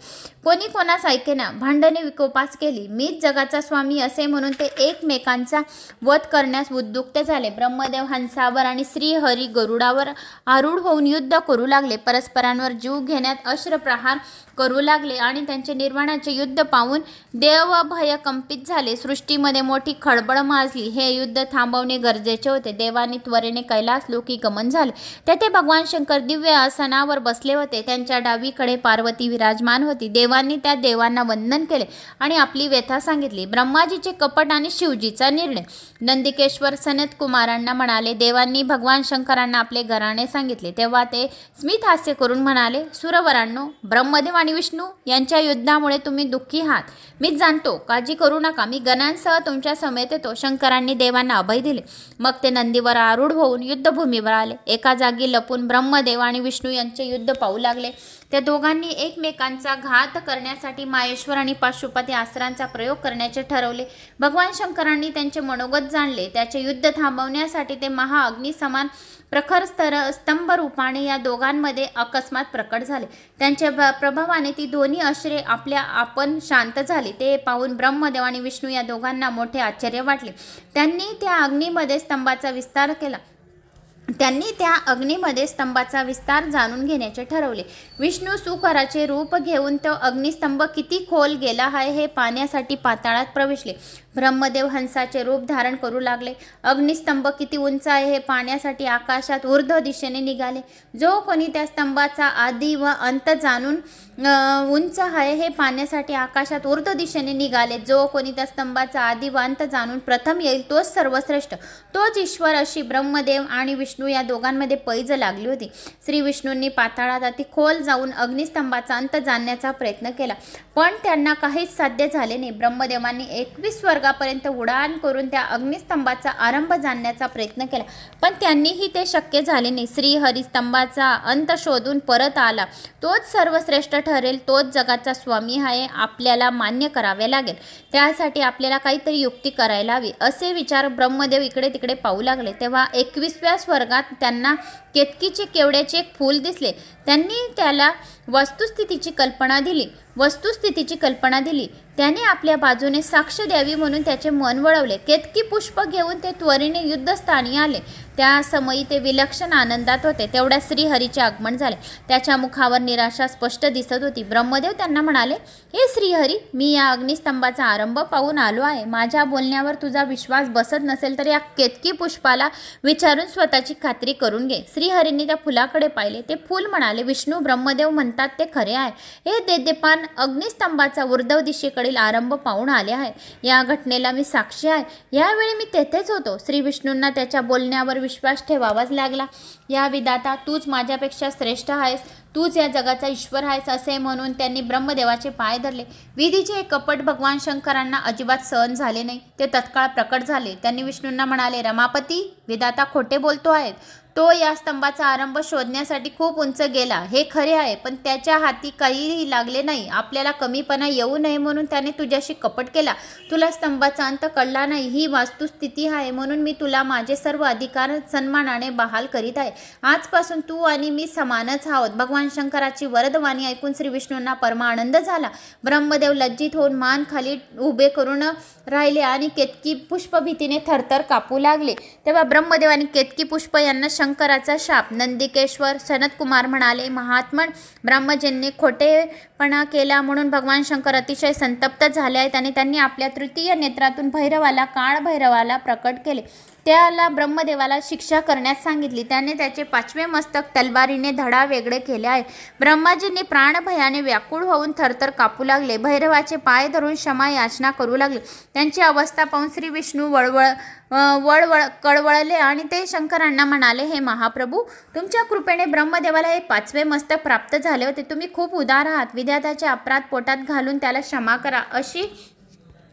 कोणी कोणास ऐकेना भांडणे विकोपास केली मीच जगाचा स्वामी असे म्हणून ते एकमेकांचा वध करण्यास उद्युक्त झाले ब्रह्मदेव हंसावर आणि श्रीहरी गरुडावर आरूढ होऊन युद्ध करू लागले परस्परांवर जीव घेण्यात अश्र प्रहार करू लागले आणि त्यांचे निर्माण युद्ध पाहून देव भय कंपित झाले सृष्टीमध्ये मोठी खळबळ माजली हे युद्ध थांबवणे गरजेचे होते देवाने त्वरेने कैलास लोकी गमन झाले तेथे भगवान शंकर दिव्य आसनावर बसले होते त्यांच्या डावीकडे पार्वती विराजमान होती देवांनी त्या देवांना वंदन केले आणि आपली व्यथा सांगितली ब्रह्माजीचे कपट आणि शिवजीचा निर्णय नंदिकेश्वर सनत कुमारांना म्हणाले देवांनी भगवान शंकरांना आपले घराणे सांगितले तेव्हा ते स्मित हास्य करून म्हणाले सुरवरांनो ब्रह्मदेव आणि विष्णू यांच्या युद्धा मुळे तुम्ही दुःखी आहात मीच जाणतो काळजी करू नका मी गणांसह तुमच्या समेत येतो शंकरांनी देवांना अभय दिले मग ते नंदीवर आरूढ होऊन युद्धभूमीवर आले एका जागी लपून ब्रह्मदेव आणि विष्णू यांचे युद्ध पाहू लागले त्या दोघांनी एकमेकांचा घात करण्यासाठी माहेश्वर आणि पाशुपत या प्रयोग करण्याचे ठरवले भगवान शंकरांनी त्यांचे मनोगत जाणले त्याचे युद्ध थांबवण्यासाठी ते समान प्रखर स्तर स्तंभ रूपाने या दोघांमध्ये अकस्मात प्रकट झाले त्यांच्या प्रभावाने ती दोन्ही अश्रे आपल्या आपण शांत झाली ते पाहून ब्रह्मदेव आणि विष्णू या दोघांना मोठे आश्चर्य वाटले त्यांनी त्या अग्नीमध्ये स्तंभाचा विस्तार केला त्यांनी त्या अग्नीमध्ये स्तंभाचा विस्तार जाणून घेण्याचे ठरवले विष्णू सुकराचे रूप घेऊन तो अग्निस्तंभ किती खोल गेला आहे हे पाण्यासाठी पाताळात प्रवेशले ब्रह्मदेव हंसाचे रूप धारण करू लागले अग्निस्तंभ किती उंच आहे हे पाण्यासाठी आकाशात ऊर्ध्व दिशेने निघाले जो कोणी त्या स्तंभाचा आधी व अंत जाणून उंच आहे हे पाण्यासाठी आकाशात ऊर्ध्व दिशेने निघाले जो कोणी त्या स्तंभाचा आधी व अंत जाणून प्रथम येईल तोच सर्वश्रेष्ठ तोच ईश्वर अशी ब्रह्मदेव आणि विष्णू या दोघांमध्ये पैज लागली होती श्री विष्णूंनी पाताळात अति खोल जाऊन अग्निस्तंभाचा अंत जाणण्याचा प्रयत्न केला पण त्यांना काहीच साध्य झाले नाही ब्रह्मदेवांनी एकवीस वर्ग स्वर्गापर्यंत उडान करून त्या अग्निस्तंभाचा आरंभ जाणण्याचा प्रयत्न केला पण त्यांनीही ते शक्य झाले नाही श्री अंत शोधून परत आला तोच सर्वश्रेष्ठ ठरेल तोच जगाचा स्वामी आहे आपल्याला मान्य करावे लागेल त्यासाठी आपल्याला काहीतरी युक्ती करायला हवी असे विचार ब्रह्मदेव इकडे तिकडे पाहू लागले तेव्हा एकवीसव्या स्वर्गात त्यांना केतकीचे केवड्याचे एक फूल दिसले त्यांनी त्याला वस्तुस्थितीची कल्पना दिली वस्तुस्थितीची कल्पना दिली त्याने आपल्या बाजूने साक्ष द्यावी म्हणून त्याचे मन वळवले केतकी पुष्प घेऊन ते त्वरेने युद्धस्थानी आले त्या समयी ते विलक्षण आनंदात होते तेवढ्या श्रीहरीचे आगमन झाले त्याच्या मुखावर निराशा स्पष्ट दिसत होती ब्रह्मदेव त्यांना म्हणाले हे श्रीहरी मी या अग्निस्तंभाचा आरंभ पाहून आलो आहे माझ्या बोलण्यावर तुझा विश्वास बसत नसेल तर या केतकी पुष्पाला विचारून स्वतःची खात्री करून घे श्रीहरींनी त्या फुलाकडे पाहिले ते फुल म्हणाले विष्णू ब्रह्मदेव म्हणतात ते खरे आहे हे देदेपान अग्निस्तंभाचा उर्धव दिशेकडे पूजेकडील आरंभ पाहून आले आहे या घटनेला मी साक्षी आहे यावेळी मी तेथेच होतो श्री विष्णूंना त्याच्या बोलण्यावर विश्वास ठेवावाच लागला या विदाता तूच माझ्यापेक्षा श्रेष्ठ आहेस तूच या जगाचा ईश्वर आहेस असे म्हणून त्यांनी ब्रह्मदेवाचे पाय धरले विधीचे हे कपट भगवान शंकरांना अजिबात सहन झाले नाही ते तत्काळ प्रकट झाले त्यांनी विष्णूंना म्हणाले रमापती विदाता खोटे बोलतो आहेत तो या स्तंभाचा आरंभ शोधण्यासाठी खूप उंच गेला हे खरे आहे पण त्याच्या हाती काहीही लागले नाही आपल्याला कमीपणा येऊ नये म्हणून त्याने तुझ्याशी कपट केला तुला स्तंभाचा अंत कळला नाही ही वास्तुस्थिती आहे म्हणून मी तुला माझे सर्व अधिकार सन्मानाने बहाल करीत आहे आजपासून तू आणि मी समानच आहोत भगवान शंकराची वरदवाणी ऐकून श्री विष्णूंना परमानंद झाला ब्रह्मदेव लज्जित होऊन मान खाली उभे करून राहिले आणि केतकी पुष्पभीतीने थरथर कापू लागले तेव्हा ब्रह्मदेव आणि केतकी पुष्प यांना शंकराचा शाप नंदिकेश्वर कुमार म्हणाले महात्मन ब्रह्मजींनी खोटेपणा केला म्हणून भगवान शंकर अतिशय संतप्त झाले आहेत आणि त्यांनी आपल्या तृतीय नेत्रातून भैरवाला भैरवाला प्रकट केले त्याला ब्रह्मदेवाला शिक्षा करण्यास सांगितली त्याने त्याचे पाचवे मस्तक तलवारीने धडा वेगळे केले आहे ब्रह्माजींनी प्राणभयाने व्याकुळ होऊन थरथर कापू लागले भैरवाचे पाय धरून क्षमा याचना करू लागले त्यांची अवस्था पाहून श्री विष्णू वळवळ वळवळ कळवळले आणि ते शंकरांना म्हणाले हे महाप्रभू तुमच्या कृपेने ब्रह्मदेवाला हे पाचवे मस्तक प्राप्त झाले होते तुम्ही खूप उदार आहात विद्यार्थ्याचे अपराध पोटात घालून त्याला क्षमा करा अशी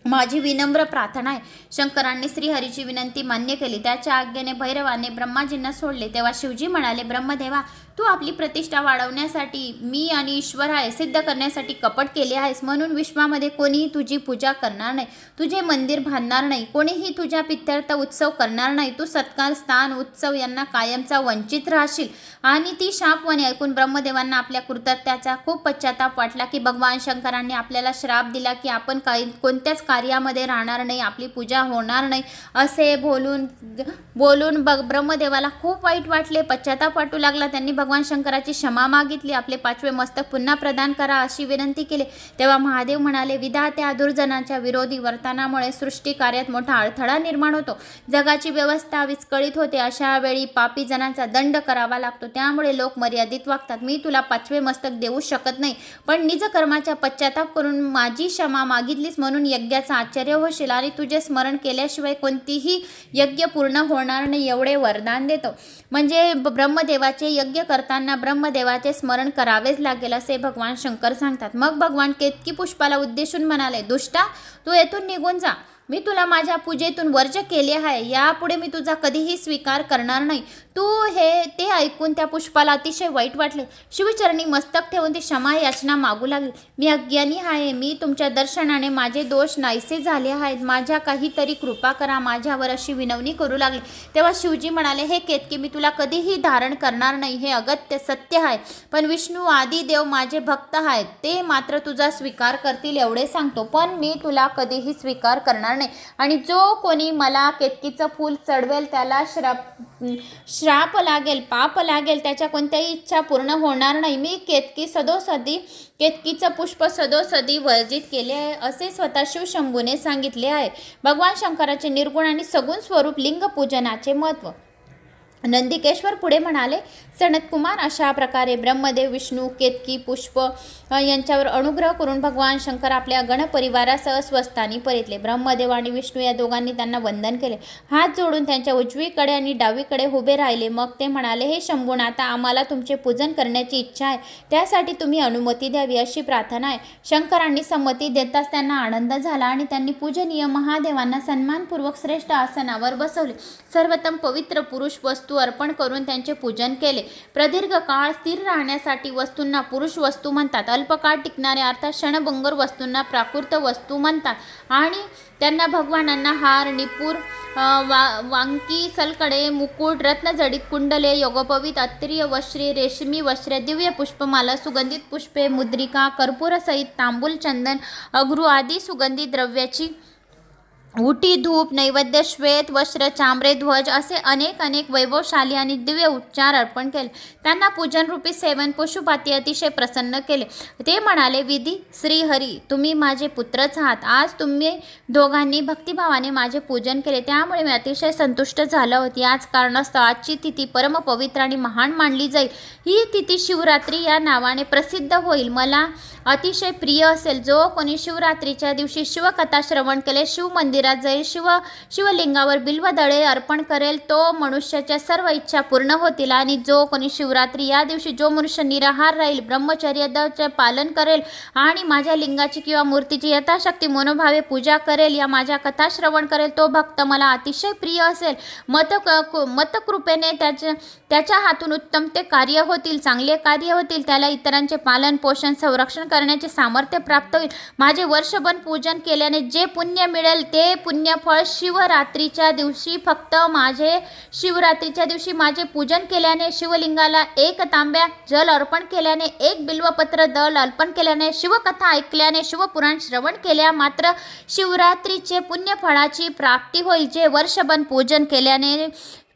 माझी विनम्र प्रार्थना आहे शंकरांनी श्रीहरीची विनंती मान्य केली त्याच्या आज्ञेने भैरवाने ब्रह्माजींना सोडले तेव्हा शिवजी म्हणाले ब्रह्मदेवा तू आपली प्रतिष्ठा वाढवण्यासाठी मी आणि ईश्वर आहे सिद्ध करण्यासाठी कपट केले आहेस म्हणून विश्वामध्ये कोणीही तुझी पूजा करणार नाही तुझे मंदिर बांधणार नाही कोणीही तुझ्या पित्यर्थ उत्सव करणार नाही तू सत्कार स्थान उत्सव यांना कायमचा वंचित राहशील आणि ती शापवाणी ऐकून ब्रह्मदेवांना आपल्या कृतज्ञाचा खूप पश्चाताप वाटला की भगवान शंकरांनी आपल्याला श्राप दिला की आपण काही कोणत्याच कार्यामध्ये राहणार नाही आपली पूजा होणार नाही असे बोलून बोलून ब ब्रह्मदेवाला खूप वाईट वाटले पश्चाताप वाटू लागला त्यांनी भगवान शंकराची क्षमा मागितली आपले पाचवे मस्तक पुन्हा प्रदान करा अशी विनंती केली तेव्हा महादेव म्हणाले विधात्या दुर्जनाच्या विरोधी वर्तनामुळे सृष्टी कार्यात मोठा अडथळा निर्माण होतो जगाची व्यवस्था विस्कळीत होते अशा वेळी पापी जणांचा दंड करावा लागतो त्यामुळे लोक मर्यादित वागतात मी तुला पाचवे मस्तक देऊ शकत नाही पण निज कर्माच्या पश्चाताप करून माझी क्षमा मागितलीस म्हणून यज्ञाचा आश्चर्य होशील आणि तुझे स्मरण केल्याशिवाय कोणतीही यज्ञ पूर्ण होणार नाही एवढे वरदान देतो म्हणजे ब्रह्मदेवाचे यज्ञ कर करताना ब्रह्मदेवाचे स्मरण करावेच लागेल असे भगवान शंकर सांगतात मग भगवान केतकी पुष्पाला उद्देशून म्हणाले दुष्टा तू येथून निघून जा मी तुला माझ्या पूजेतून वर्ज केले आहे यापुढे मी तुझा कधीही स्वीकार करणार नाही तू हे ते ऐकून त्या पुष्पाला अतिशय वाईट वाटले शिवचरणी मस्तक ठेवून ती क्षमा याचना मागू लागली मी अज्ञानी आहे मी तुमच्या दर्शनाने माझे दोष नाहीसे झाले आहेत माझ्या काहीतरी कृपा करा माझ्यावर अशी विनवणी करू लागली तेव्हा शिवजी म्हणाले हे की मी तुला कधीही धारण करणार नाही हे अगत्य सत्य आहे पण विष्णू आदी देव माझे भक्त आहेत ते मात्र तुझा स्वीकार करतील एवढे सांगतो पण मी तुला कधीही स्वीकार करणार नाही आणि जो कोणी मला केतकीचं फूल चढवेल त्याला श्राप श्राप लागेल पाप लागेल त्याच्या कोणत्याही इच्छा पूर्ण होणार नाही मी केतकी सदोसदी केतकीचं पुष्प सदोसदी वर्जित केले आहे असे स्वतः शिवशंभूने सांगितले आहे भगवान शंकराचे निर्गुण आणि सगुण स्वरूप लिंगपूजनाचे महत्त्व नंदिकेश्वर पुढे म्हणाले कुमार अशा प्रकारे ब्रह्मदेव विष्णू केतकी पुष्प यांच्यावर अनुग्रह करून भगवान शंकर आपल्या गणपरिवारासह स्वस्थानी परतले ब्रह्मदेव आणि विष्णू या दोघांनी त्यांना वंदन केले हात जोडून त्यांच्या उजवीकडे आणि डावीकडे उभे राहिले मग ते म्हणाले हे शंभून आता आम्हाला तुमचे पूजन करण्याची इच्छा आहे त्यासाठी तुम्ही अनुमती द्यावी अशी प्रार्थना आहे शंकरांनी संमती देताच त्यांना आनंद झाला आणि त्यांनी पूजनीय महादेवांना सन्मानपूर्वक श्रेष्ठ आसनावर बसवले सर्वोत्तम पवित्र पुरुष वस्तू अर्पण करून त्यांचे पूजन केले प्रदीर्घ काळ स्थिर राहण्यासाठी वस्तूंना पुरुष वस्तू म्हणतात अल्पकाळ टिकणाऱ्या अर्थात क्षणभंगर वस्तूंना प्राकृत वस्तू म्हणतात आणि त्यांना भगवानांना हार निपूर वा वांकी सलकडे मुकुट रत्नजडित कुंडले योगपवित अत्रिय वस्त्रे रेशमी वस्त्रे दिव्य पुष्पमाला सुगंधित पुष्पे मुद्रिका कर्पूरसहित तांबूल चंदन अग्रू आदी सुगंधित द्रव्याची उटी धूप नैवेद्य श्वेत वस्त्र चांबरे ध्वज असे अनेक अनेक वैभवशाली आणि दिव्य उच्चार अर्पण केले त्यांना पूजनरूपी सेवन पशुपाती अतिशय प्रसन्न केले ते म्हणाले विधी श्रीहरी तुम्ही माझे पुत्रच आहात आज तुम्ही दोघांनी भक्तिभावाने माझे पूजन केले त्यामुळे मी अतिशय संतुष्ट झालं होती याच कारणास्तव आजची तिथी परमपवित्र आणि महान मानली जाईल ही तिथी शिवरात्री या नावाने प्रसिद्ध होईल मला अतिशय प्रिय असेल जो कोणी शिवरात्रीच्या दिवशी शिवकथा श्रवण केले शिवमंदिर मंदिरात जाईल शिव शिवलिंगावर बिल्वदळे अर्पण करेल तो मनुष्याच्या सर्व इच्छा पूर्ण होतील आणि जो कोणी शिवरात्री या दिवशी जो मनुष्य निराहार राहील ब्रह्मचर्याचे पालन करेल आणि माझ्या लिंगाची किंवा मूर्तीची यथाशक्ती मनोभावे पूजा करेल या माझ्या कथा श्रवण करेल तो भक्त मला अतिशय प्रिय असेल मत मतकृपेने त्याचे त्याच्या हातून उत्तम ते कार्य होतील चांगले कार्य होतील त्याला इतरांचे पालन पोषण संरक्षण करण्याचे सामर्थ्य प्राप्त होईल माझे वर्षभर पूजन केल्याने जे पुण्य मिळेल ते पुण्यफळ शिवरात्रीच्या दिवशी फक्त माझे शिवरात्रीच्या दिवशी माझे पूजन केल्याने शिवलिंगाला एक तांब्या जल अर्पण केल्याने एक बिल्वपत्र दल अर्पण केल्याने शिवकथा ऐकल्याने शिवपुराण श्रवण केल्या मात्र शिवरात्रीचे पुण्यफळाची प्राप्ती होईल जे वर्षभर पूजन केल्याने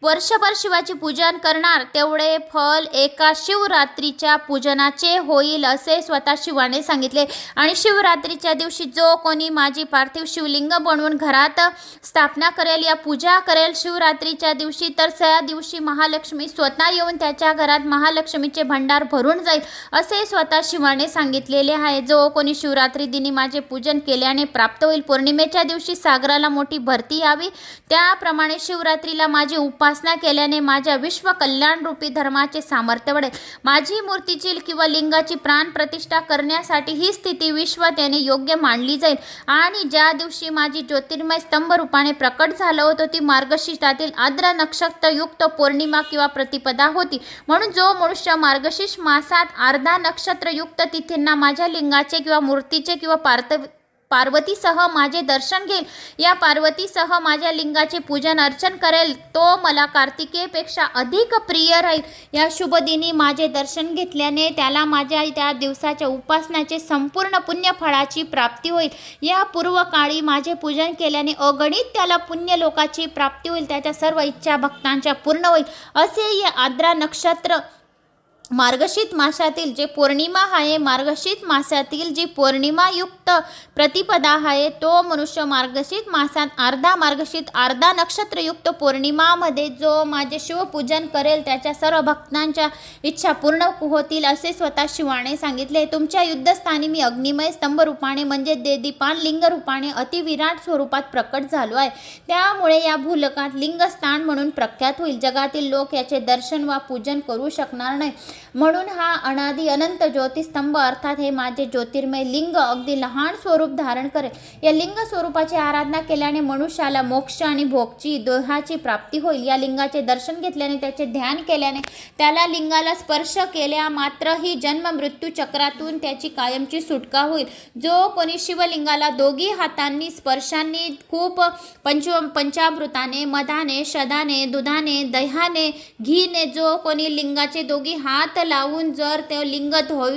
वर्षभर शिवाची पूजन करणार तेवढे फल एका शिवरात्रीच्या पूजनाचे होईल असे स्वतः शिवाने सांगितले आणि शिवरात्रीच्या दिवशी जो कोणी माझी पार्थिव शिवलिंग बनवून घरात स्थापना करेल या पूजा करेल शिवरात्रीच्या दिवशी तर त्या दिवशी महालक्ष्मी स्वतः येऊन त्याच्या घरात महालक्ष्मीचे भंडार भरून जाईल असे स्वतः शिवाने सांगितलेले आहे जो कोणी शिवरात्री दिनी माझे पूजन केल्याने प्राप्त होईल पौर्णिमेच्या दिवशी सागराला मोठी भरती यावी त्याप्रमाणे शिवरात्रीला माझे उपास उपासना केल्याने माझ्या विश्व कल्याणरूपी धर्माचे सामर्थ्य वाढेल माझी मूर्तीची किंवा लिंगाची प्राण प्रतिष्ठा करण्यासाठी ही स्थिती विश्वतेने योग्य मानली जाईल आणि ज्या दिवशी माझी ज्योतिर्मय स्तंभ रूपाने प्रकट झालं होतं ती मार्गशीर्षातील आद्र नक्षत्रयुक्त पौर्णिमा किंवा प्रतिपदा होती म्हणून जो मनुष्य मार्गशीर्ष मासात अर्धा नक्षत्रयुक्त तिथींना माझ्या लिंगाचे किंवा मूर्तीचे किंवा पार्थ पार्वतीसह माझे दर्शन घेईल या पार्वतीसह माझ्या लिंगाचे पूजन अर्चन करेल तो मला कार्तिकेपेक्षा अधिक प्रिय राहील या शुभदिनी माझे दर्शन घेतल्याने त्याला माझ्या त्या दिवसाच्या उपासनाचे संपूर्ण पुण्यफळाची प्राप्ती होईल या पूर्वकाळी माझे पूजन केल्याने अगणित त्याला पुण्य लोकाची प्राप्ती होईल त्याच्या सर्व इच्छा भक्तांच्या पूर्ण होईल असे या आद्रा नक्षत्र मार्गशीत मासातील जे पौर्णिमा आहे मार्गशीत मासातील जी पौर्णिमायुक्त प्रतिपदा आहे तो मनुष्य मार्गशीत मासात अर्धा मार्गशीत अर्धा नक्षत्रयुक्त पौर्णिमामध्ये जो माझे शिवपूजन करेल त्याच्या सर्व भक्तांच्या इच्छा पूर्ण होतील असे स्वतः शिवाने सांगितले तुमच्या युद्धस्थानी मी अग्निमय स्तंभ रूपाने म्हणजे देदीपान लिंग रूपाने अतिविराट स्वरूपात प्रकट झालो आहे त्यामुळे या भूलकात लिंगस्थान म्हणून प्रख्यात होईल जगातील लोक याचे दर्शन वा पूजन करू शकणार नाही म्हणून हा अनादि अनंत ज्योतिस्तंभ अर्थात हे माझे ज्योतिर्मय लिंग अगदी लहान स्वरूप धारण करेल या लिंग स्वरूपाची आराधना केल्याने मनुष्याला मोक्ष आणि भोगची दोहाची प्राप्ती होईल या लिंगाचे दर्शन घेतल्याने त्याचे ध्यान केल्याने त्याला लिंगाला स्पर्श केल्या मात्र ही जन्म मृत्यू चक्रातून त्याची कायमची सुटका होईल जो कोणी शिवलिंगाला दोघी हातांनी स्पर्शांनी खूप पंच पंचामृताने मधाने शदाने दुधाने दह्याने घीने जो कोणी लिंगाचे दोघी हात लावून जर ते लिंगत धो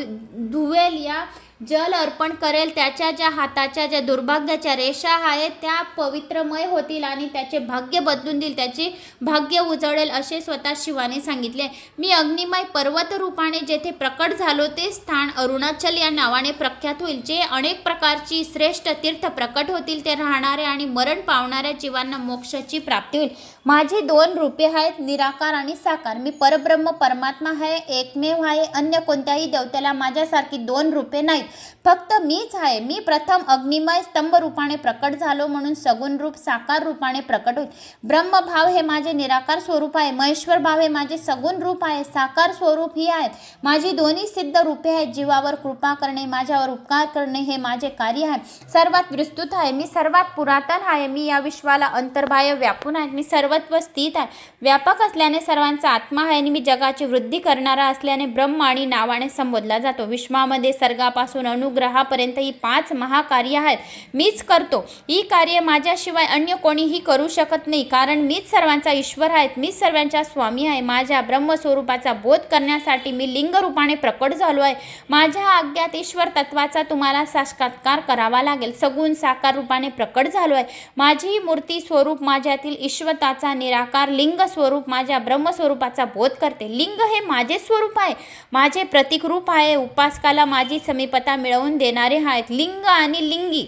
धुवेल या जल अर्पण करेल त्याच्या ज्या हाताच्या ज्या दुर्भाग्याच्या रेषा आहेत त्या पवित्रमय होतील आणि त्याचे भाग्य बदलून देईल त्याचे भाग्य उजळेल असे स्वतः शिवाने सांगितले मी अग्निमय पर्वत रूपाने जेथे प्रकट झालो ते स्थान अरुणाचल या नावाने प्रख्यात होईल जे अनेक प्रकारची श्रेष्ठ तीर्थ प्रकट होतील ते राहणाऱ्या आणि मरण पावणाऱ्या जीवांना मोक्षाची प्राप्ती होईल माझी दोन रूपे आहेत निराकार आणि साकार मी परब्रह्म परमात्मा आहे एकमेव आहे अन्य कोणत्याही देवतेला माझ्यासारखी दोन रूपे नाहीत फक्त मीच आहे मी प्रथम अग्निमय स्तंभ रूपाने प्रकट झालो म्हणून सगुण रूप साकार रूपाने प्रकट होईल ब्रह्मभाव हे माझे निराकार स्वरूप आहे महेश्वर भाव हे माझे सगुण रूप आहे साकार स्वरूप ही आहेत माझी दोन्ही सिद्ध रूपे आहेत जीवावर कृपा करणे माझ्यावर उपकार करणे हे माझे कार्य आहे सर्वात विस्तृत आहे मी सर्वात पुरातन आहे मी या विश्वाला अंतर्बाह्य व्यापून आहे मी सर्वत्व स्थित आहे व्यापक असल्याने सर्वांचा आत्मा आहे आणि मी जगाची वृद्धी करणारा असल्याने ब्रह्म आणि नावाने संबोधला जातो विश्वामध्ये सर्गापासून पासून अनुग्रहापर्यंत ही पाच महाकार्य आहेत मीच करतो ही कार्य माझ्याशिवाय अन्य कोणीही करू शकत नाही कारण मीच सर्वांचा ईश्वर आहेत मीच सर्वांच्या स्वामी आहे माझ्या ब्रह्मस्वरूपाचा बोध करण्यासाठी मी रूपाने प्रकट झालो आहे माझ्या आज्ञात ईश्वर तत्वाचा तुम्हाला साक्षात्कार करावा लागेल सगुण साकार रूपाने प्रकट झालो आहे माझी मूर्ती स्वरूप माझ्यातील ईश्वताचा निराकार लिंग स्वरूप माझ्या ब्रह्मस्वरूपाचा बोध करते लिंग हे माझे स्वरूप आहे माझे प्रतिकरूप आहे उपासकाला माझी समीपत्ता ता मिळवून देणारे आहेत लिंग आणि लिंगी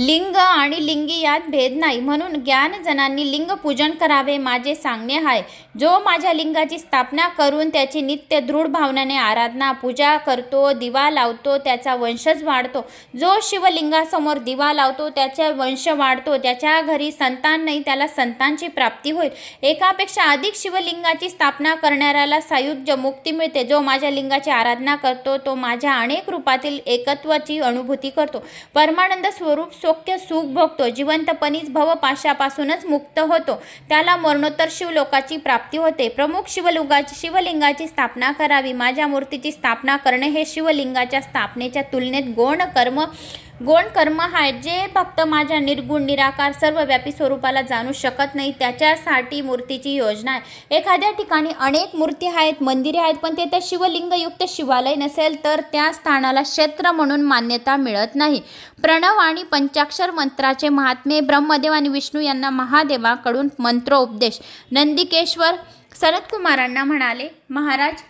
लिंग आणि लिंगी यात भेद नाही म्हणून ज्ञानजनांनी लिंग पूजन करावे माझे सांगणे आहे जो माझ्या लिंगाची स्थापना करून त्याची नित्य दृढ भावनाने आराधना पूजा करतो दिवा लावतो त्याचा वंशज वाढतो जो शिवलिंगासमोर दिवा लावतो त्याचा वंश वाढतो त्याच्या घरी संतान नाही त्याला संतांची प्राप्ती होईल एकापेक्षा अधिक शिवलिंगाची स्थापना करणाऱ्याला सायुज्य मुक्ती मिळते जो माझ्या लिंगाची आराधना करतो तो माझ्या अनेक रूपातील एकत्वाची अनुभूती करतो परमानंद स्वरूप शोक्य सुख भोगतो जिवंतपणीच भवपाशापासूनच मुक्त होतो त्याला मरणोत्तर शिवलोकाची प्राप्ती होते प्रमुख शिवलुगाची शिवलिंगाची स्थापना करावी माझ्या मूर्तीची स्थापना करणे हे शिवलिंगाच्या स्थापनेच्या तुलनेत गोण कर्म गोण कर्म आहेत जे फक्त माझ्या निर्गुण निराकार सर्वव्यापी स्वरूपाला जाणू शकत नाही त्याच्यासाठी मूर्तीची योजना आहे एखाद्या ठिकाणी अनेक मूर्ती आहेत मंदिरे आहेत पण ते त्या शिवलिंगयुक्त शिवालय नसेल तर त्या स्थानाला क्षेत्र म्हणून मान्यता मिळत नाही प्रणव आणि पंचाक्षर मंत्राचे महात्मे ब्रह्मदेव आणि विष्णू यांना महादेवाकडून मंत्रोपदेश नंदिकेश्वर कुमारांना म्हणाले महाराज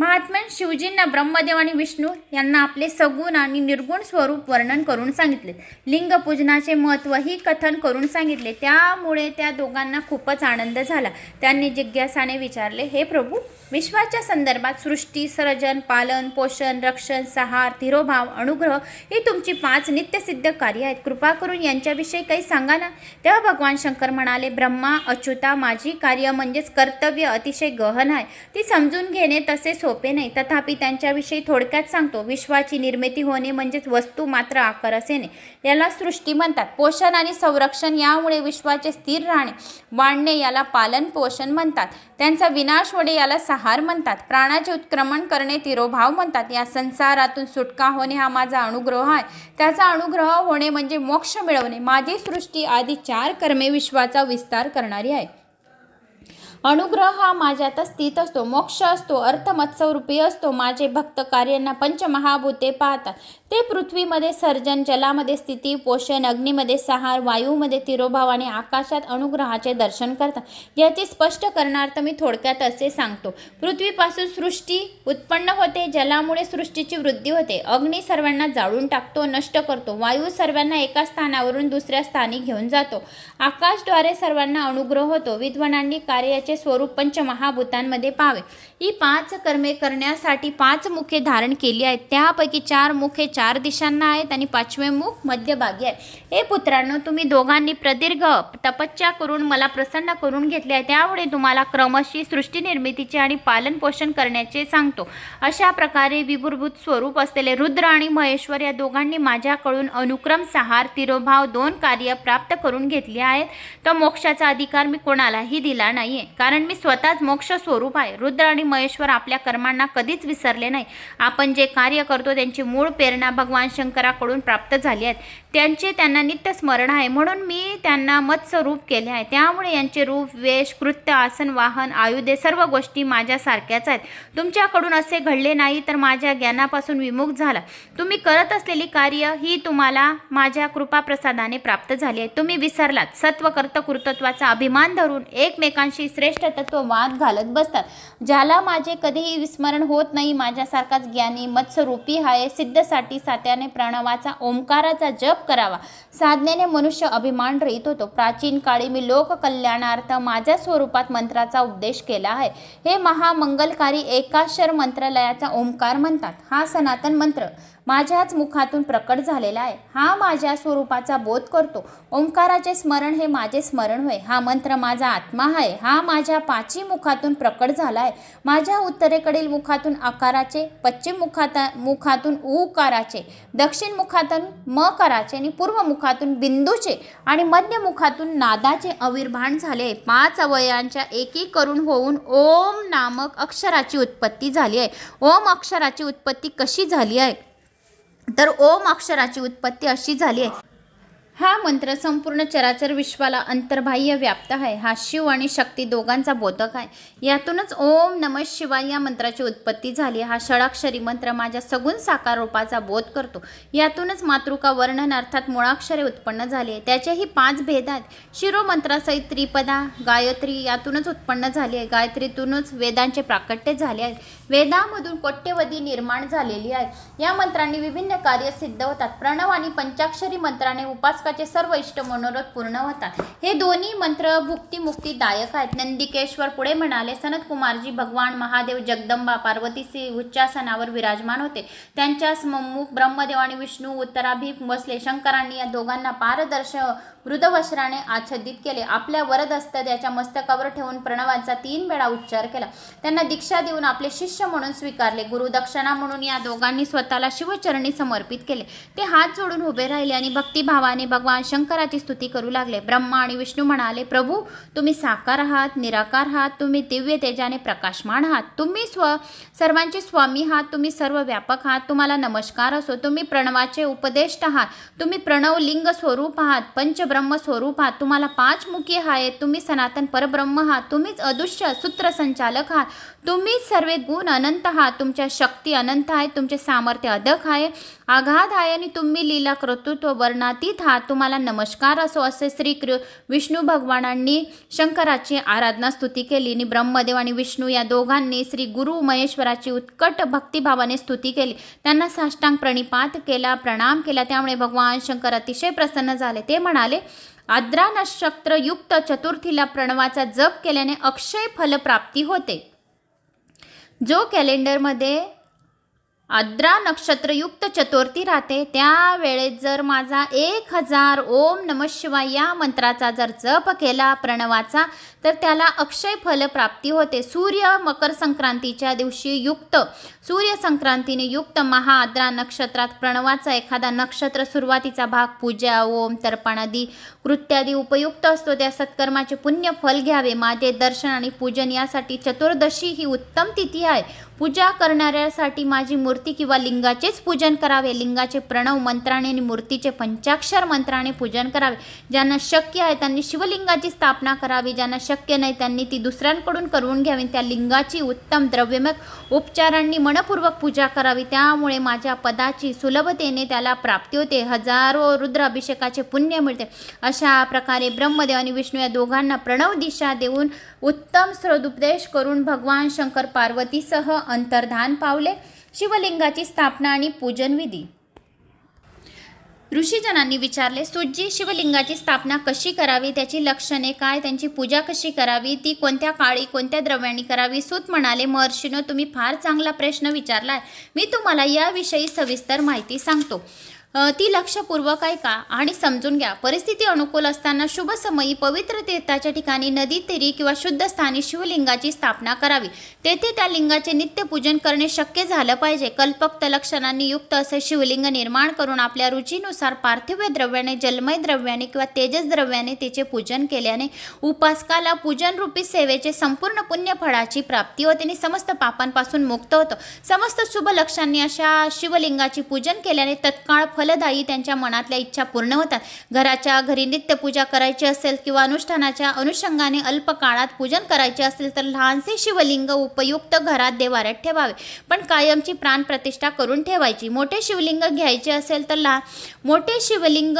महात्मन शिवजींना ब्रह्मदेव आणि विष्णू यांना आपले सगुण आणि निर्गुण स्वरूप वर्णन करून सांगितले लिंगपूजनाचे महत्त्वही कथन करून सांगितले त्यामुळे त्या दोघांना खूपच आनंद झाला त्यांनी जिज्ञासाने विचारले हे प्रभू विश्वाच्या संदर्भात सृष्टी सर्जन पालन पोषण रक्षण सहार धीरोभाव अनुग्रह ही तुमची पाच नित्यसिद्ध कार्य आहेत कृपा करून यांच्याविषयी काही सांगा ना तेव्हा भगवान शंकर म्हणाले ब्रह्मा अच्युता माझी कार्य म्हणजेच कर्तव्य अतिशय गहन आहे ती समजून घेणे तसेच सोपे नाही तथापि त्यांच्याविषयी थोडक्यात सांगतो विश्वाची निर्मिती होणे म्हणजेच वस्तू मात्र आकार असेने याला सृष्टी म्हणतात पोषण आणि संरक्षण यामुळे विश्वाचे स्थिर राहणे वाढणे याला पालन पोषण म्हणतात त्यांचा विनाश होणे याला सहार म्हणतात प्राणाचे उत्क्रमण करणे तिरोभाव म्हणतात या संसारातून सुटका होणे हा माझा अनुग्रह आहे त्याचा अनुग्रह होणे म्हणजे मोक्ष मिळवणे माझी सृष्टी आदी चार कर्मे विश्वाचा विस्तार करणारी आहे अनुग्रह हा माझ्यात स्थित असतो मोक्ष असतो अर्थमत्स्वरूपी असतो माझे भक्त कार्यांना पंचमहाभूते पाहतात ते पृथ्वीमध्ये सर्जन जलामध्ये स्थिती पोषण अग्नीमध्ये सहार वायूमध्ये तिरोभाव आणि आकाशात अनुग्रहाचे दर्शन करतात याचे स्पष्ट करणार्थ मी थोडक्यात असे सांगतो पृथ्वीपासून सृष्टी उत्पन्न होते जलामुळे सृष्टीची वृद्धी होते अग्नी सर्वांना जाळून टाकतो नष्ट करतो वायू सर्वांना एका स्थानावरून दुसऱ्या स्थानी घेऊन जातो आकाशद्वारे सर्वांना अनुग्रह होतो विद्वानांनी कार्याचे स्वरूप पंचमहाभूतांमध्ये पाहावे ही पाच कर्मे करण्यासाठी पाच मुखे धारण केली आहेत त्यापैकी चार मुखे चार दिशांना आहेत आणि पाचवे मुख मध्यभागी आहे हे पुत्रांनो तुम्ही दोघांनी प्रदीर्घ तपश्चा करून मला प्रसन्न करून घेतले आहे त्यामुळे तुम्हाला क्रमशी सृष्टी निर्मितीचे आणि पालनपोषण करण्याचे सांगतो अशा प्रकारे विभूरभूत स्वरूप असलेले रुद्र आणि महेश्वर या दोघांनी माझ्याकडून अनुक्रम सहार तिरोभाव दोन कार्य प्राप्त करून घेतली आहेत तर मोक्षाचा अधिकार मी कोणालाही दिला नाही कारण मी स्वतःच मोक्ष स्वरूप आहे रुद्र आणि महेश्वर आपल्या कर्मांना कधीच विसरले नाही आपण जे कार्य करतो त्यांची मूळ प्रेरणा त्यांना भगवान शंकराकडून प्राप्त झाले आहेत त्यांचे त्यांना नित्य स्मरण आहे म्हणून मी त्यांना मत्स्वरूप केले आहे त्यामुळे यांचे रूप वेश कृत्य आसन वाहन आयुधे सर्व गोष्टी माझ्यासारख्याच आहेत तुमच्याकडून असे घडले नाही तर माझ्या ज्ञानापासून विमुख झाला तुम्ही करत असलेली कार्य ही तुम्हाला माझ्या कृपाप्रसादाने प्राप्त झाली आहे तुम्ही विसरलात कर्त कृतत्वाचा अभिमान धरून एकमेकांशी श्रेष्ठ तत्व वाद घालत बसतात ज्याला माझे कधीही विस्मरण होत नाही माझ्यासारखाच ज्ञानी मत्स्यरूपी हाय सिद्धसाठी सात्याने प्रणवाचा ओंकाराचा जप करावा साधनेने मनुष्य अभिमान रहित होतो प्राचीन काळी मी लोककल्याणार्थ माझ्या स्वरूपात मंत्राचा उद्देश केला आहे हे महामंगलकारी एकाक्षर मंत्रालयाचा ओंकार म्हणतात हा सनातन मंत्र माझ्याच मुखातून प्रकट झालेला आहे हा माझ्या स्वरूपाचा बोध करतो ओंकाराचे स्मरण हे माझे स्मरण होय हा मंत्र माझा आत्मा आहे हा माझ्या पाची मुखातून प्रकट झाला आहे माझ्या उत्तरेकडील मुखातून आकाराचे पश्चिम मुखात मुखातून उकाराचे दक्षिण मुखातून म कराचे आणि पूर्व मुखातून बिंदूचे आणि मध्य मुखातून नादाचे अविर्भाण झाले पाच अवयांच्या एकीकरून होऊन ओम नामक अक्षराची उत्पत्ती झाली आहे ओम अक्षराची उत्पत्ती कशी झाली आहे तर ओम अक्षराची उत्पत्ती अशी झाली आहे हा मंत्र संपूर्ण चराचर विश्वाला अंतर्बाह्य व्याप्त आहे हा शिव आणि शक्ती दोघांचा बोधक आहे यातूनच ओम नम शिवाय या मंत्राची उत्पत्ती झाली हा षडाक्षरी मंत्र माझ्या सगुण साकार रूपाचा बोध करतो यातूनच मातृका वर्णन अर्थात मुळाक्षरे उत्पन्न झाली आहे त्याचेही पाच भेद आहेत शिरोमंत्रासहित त्रिपदा गायत्री यातूनच उत्पन्न झाली आहे गायत्रीतूनच वेदांचे प्राकट्य झाले आहेत वेदामधून कोट्यवधी निर्माण झालेली आहे या मंत्रांनी विभिन्न कार्य सिद्ध होतात प्रणव आणि पंचाक्षरी मंत्राने उपास सर्व इष्ट मनोरथ पूर्ण होतात हे दोन्ही मंत्र भुक्तिमुक्तीदायक आहेत नंदिकेश्वर पुढे म्हणाले सनत कुमारजी भगवान महादेव जगदंबा पार्वती श्री उच्चासनावर विराजमान होते त्यांच्या ब्रह्मदेव आणि विष्णू उत्तराभी बसले शंकरांनी या दोघांना पारदर्श मृदवस्त्राने आच्छादित केले आपल्या वरद मस्तकावर ठेवून प्रणवांचा तीन वेळा उच्चार केला त्यांना दीक्षा देऊन आपले शिष्य म्हणून स्वीकारले गुरुदक्षिणा म्हणून या दोघांनी स्वतःला शिवचरणी समर्पित केले ते हात जोडून उभे राहिले आणि भक्तिभावाने भगवान शंकराची स्तुती करू लागले ब्रह्मा आणि विष्णू म्हणाले प्रभू तुम्ही साकार आहात निराकार आहात तुम्ही दिव्य तेजाने प्रकाशमान आहात तुम्ही स्व सर्वांचे स्वामी आहात तुम्ही सर्व व्यापक आहात तुम्हाला नमस्कार असो तुम्ही प्रणवाचे उपदेष्ट आहात तुम्ही प्रणवलिंग स्वरूप आहात पंच ब्रह्मस्वरूप आहात तुम्हाला पाच मुखी आहेत तुम्ही सनातन परब्रह्म आहात तुम्हीच अदृश्य सूत्रसंचालक आहात तुम्हीच सर्व गुण अनंत आहात तुमच्या शक्ती अनंत आहे तुमचे सामर्थ्य अधक आहे आणि तुम्ही लीला कर्तृत्व वर्णातीत हा तुम्हाला नमस्कार असो असे श्री कृ विष्णू भगवानांनी शंकराची आराधना स्तुती केली आणि ब्रह्मदेव आणि विष्णू या दोघांनी श्री गुरु महेश्वराची उत्कट भक्तिभावाने स्तुती केली त्यांना साष्टांग प्रणिपात केला प्रणाम केला त्यामुळे भगवान शंकर अतिशय प्रसन्न झाले ते म्हणाले आद्रा युक्त चतुर्थीला प्रणवाचा जप केल्याने अक्षय फलप्राप्ती होते जो कॅलेंडरमध्ये आद्रा नक्षत्रयुक्त चतुर्थी राहते त्यावेळेस जर माझा एक हजार ओम नम शिवाय या मंत्राचा जर जप केला प्रणवाचा तर त्याला अक्षय फल प्राप्ती होते सूर्य मकर संक्रांतीच्या दिवशी युक्त सूर्य संक्रांतीने युक्त महाआद्रा नक्षत्रात प्रणवाचा एखादा नक्षत्र सुरुवातीचा भाग पूजा ओम तर्पणादी कृत्यादी उपयुक्त असतो त्या सत्कर्माचे पुण्य फल घ्यावे माझे दर्शन आणि पूजन यासाठी चतुर्दशी ही उत्तम तिथी आहे पूजा करणाऱ्यासाठी माझी मूर्ती किंवा लिंगाचेच पूजन करावे लिंगाचे प्रणव मंत्राने आणि मूर्तीचे पंचाक्षर मंत्राने पूजन करावे ज्यांना शक्य आहे त्यांनी शिवलिंगाची स्थापना करावी ज्यांना शक्य शक्य नाही त्यांनी ती दुसऱ्यांकडून करून घ्यावी त्या लिंगाची उत्तम द्रव्यमय उपचारांनी मनपूर्वक पूजा करावी त्यामुळे माझ्या पदाची सुलभतेने त्याला प्राप्ती होते हजारो रुद्राभिषेकाचे पुण्य मिळते अशा प्रकारे ब्रह्मदेव आणि विष्णू या दोघांना प्रणव दिशा देऊन उत्तम स्रोदुपदेश करून भगवान शंकर पार्वतीसह अंतर्धान पावले शिवलिंगाची स्थापना आणि पूजनविधी ऋषीजनांनी विचारले सुज्जी शिवलिंगाची स्थापना कशी करावी त्याची लक्षणे काय त्यांची पूजा कशी करावी ती कोणत्या काळी कोणत्या द्रव्यांनी करावी सूत म्हणाले महर्षीनं तुम्ही फार चांगला प्रश्न विचारलाय मी तुम्हाला याविषयी सविस्तर माहिती सांगतो ती लक्षपूर्वक ऐका आणि समजून घ्या परिस्थिती अनुकूल असताना शुभ समयी पवित्र तीर्थाच्या ठिकाणी नदी तेरी किंवा शुद्ध स्थानी शिवलिंगाची स्थापना करावी तेथे त्या लिंगाचे नित्यपूजन करणे शक्य झालं पाहिजे कल्पक लक्षणांनी युक्त असे शिवलिंग निर्माण करून आपल्या रुचीनुसार पार्थिव द्रव्याने जलमय द्रव्याने किंवा तेजस द्रव्याने तिचे पूजन केल्याने उपासकाला पूजनरूपी सेवेचे संपूर्ण पुण्यफळाची प्राप्ती होते आणि समस्त पापांपासून मुक्त होतं समस्त शुभ लक्षांनी अशा शिवलिंगाची पूजन केल्याने तत्काळ फल फलदायी त्यांच्या मनातल्या इच्छा पूर्ण होतात घराच्या घरी नित्यपूजा करायची असेल किंवा अनुष्ठानाच्या अनुषंगाने अल्प काळात पूजन करायचे असेल तर लहानसे शिवलिंग उपयुक्त घरात देवाऱ्यात ठेवावे पण कायमची प्राणप्रतिष्ठा करून ठेवायची मोठे शिवलिंग घ्यायचे असेल तर लहान मोठे शिवलिंग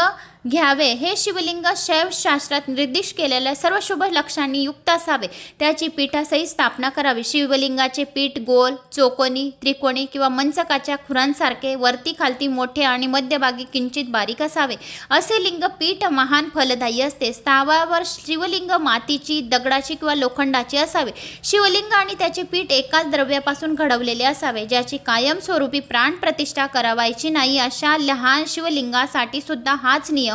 घ्यावे हे शिवलिंग शैवशास्त्रात निर्दिष्ट केलेल्या सर्व शुभ लक्षांनी युक्त असावे त्याची पीठासही स्थापना करावी शिवलिंगाचे पीठ गोल चौकोनी त्रिकोणी किंवा मंचकाच्या खुरांसारखे वरती खालती मोठे आणि मध्यभागी किंचित बारीक असावे असे लिंग पीठ महान फलदायी असते स्थावावर शिवलिंग मातीची दगडाची किंवा लोखंडाची असावे शिवलिंग आणि त्याचे पीठ एकाच द्रव्यापासून घडवलेले असावे ज्याची कायमस्वरूपी प्राणप्रतिष्ठा करावायची नाही अशा लहान शिवलिंगासाठी सुद्धा हाच नियम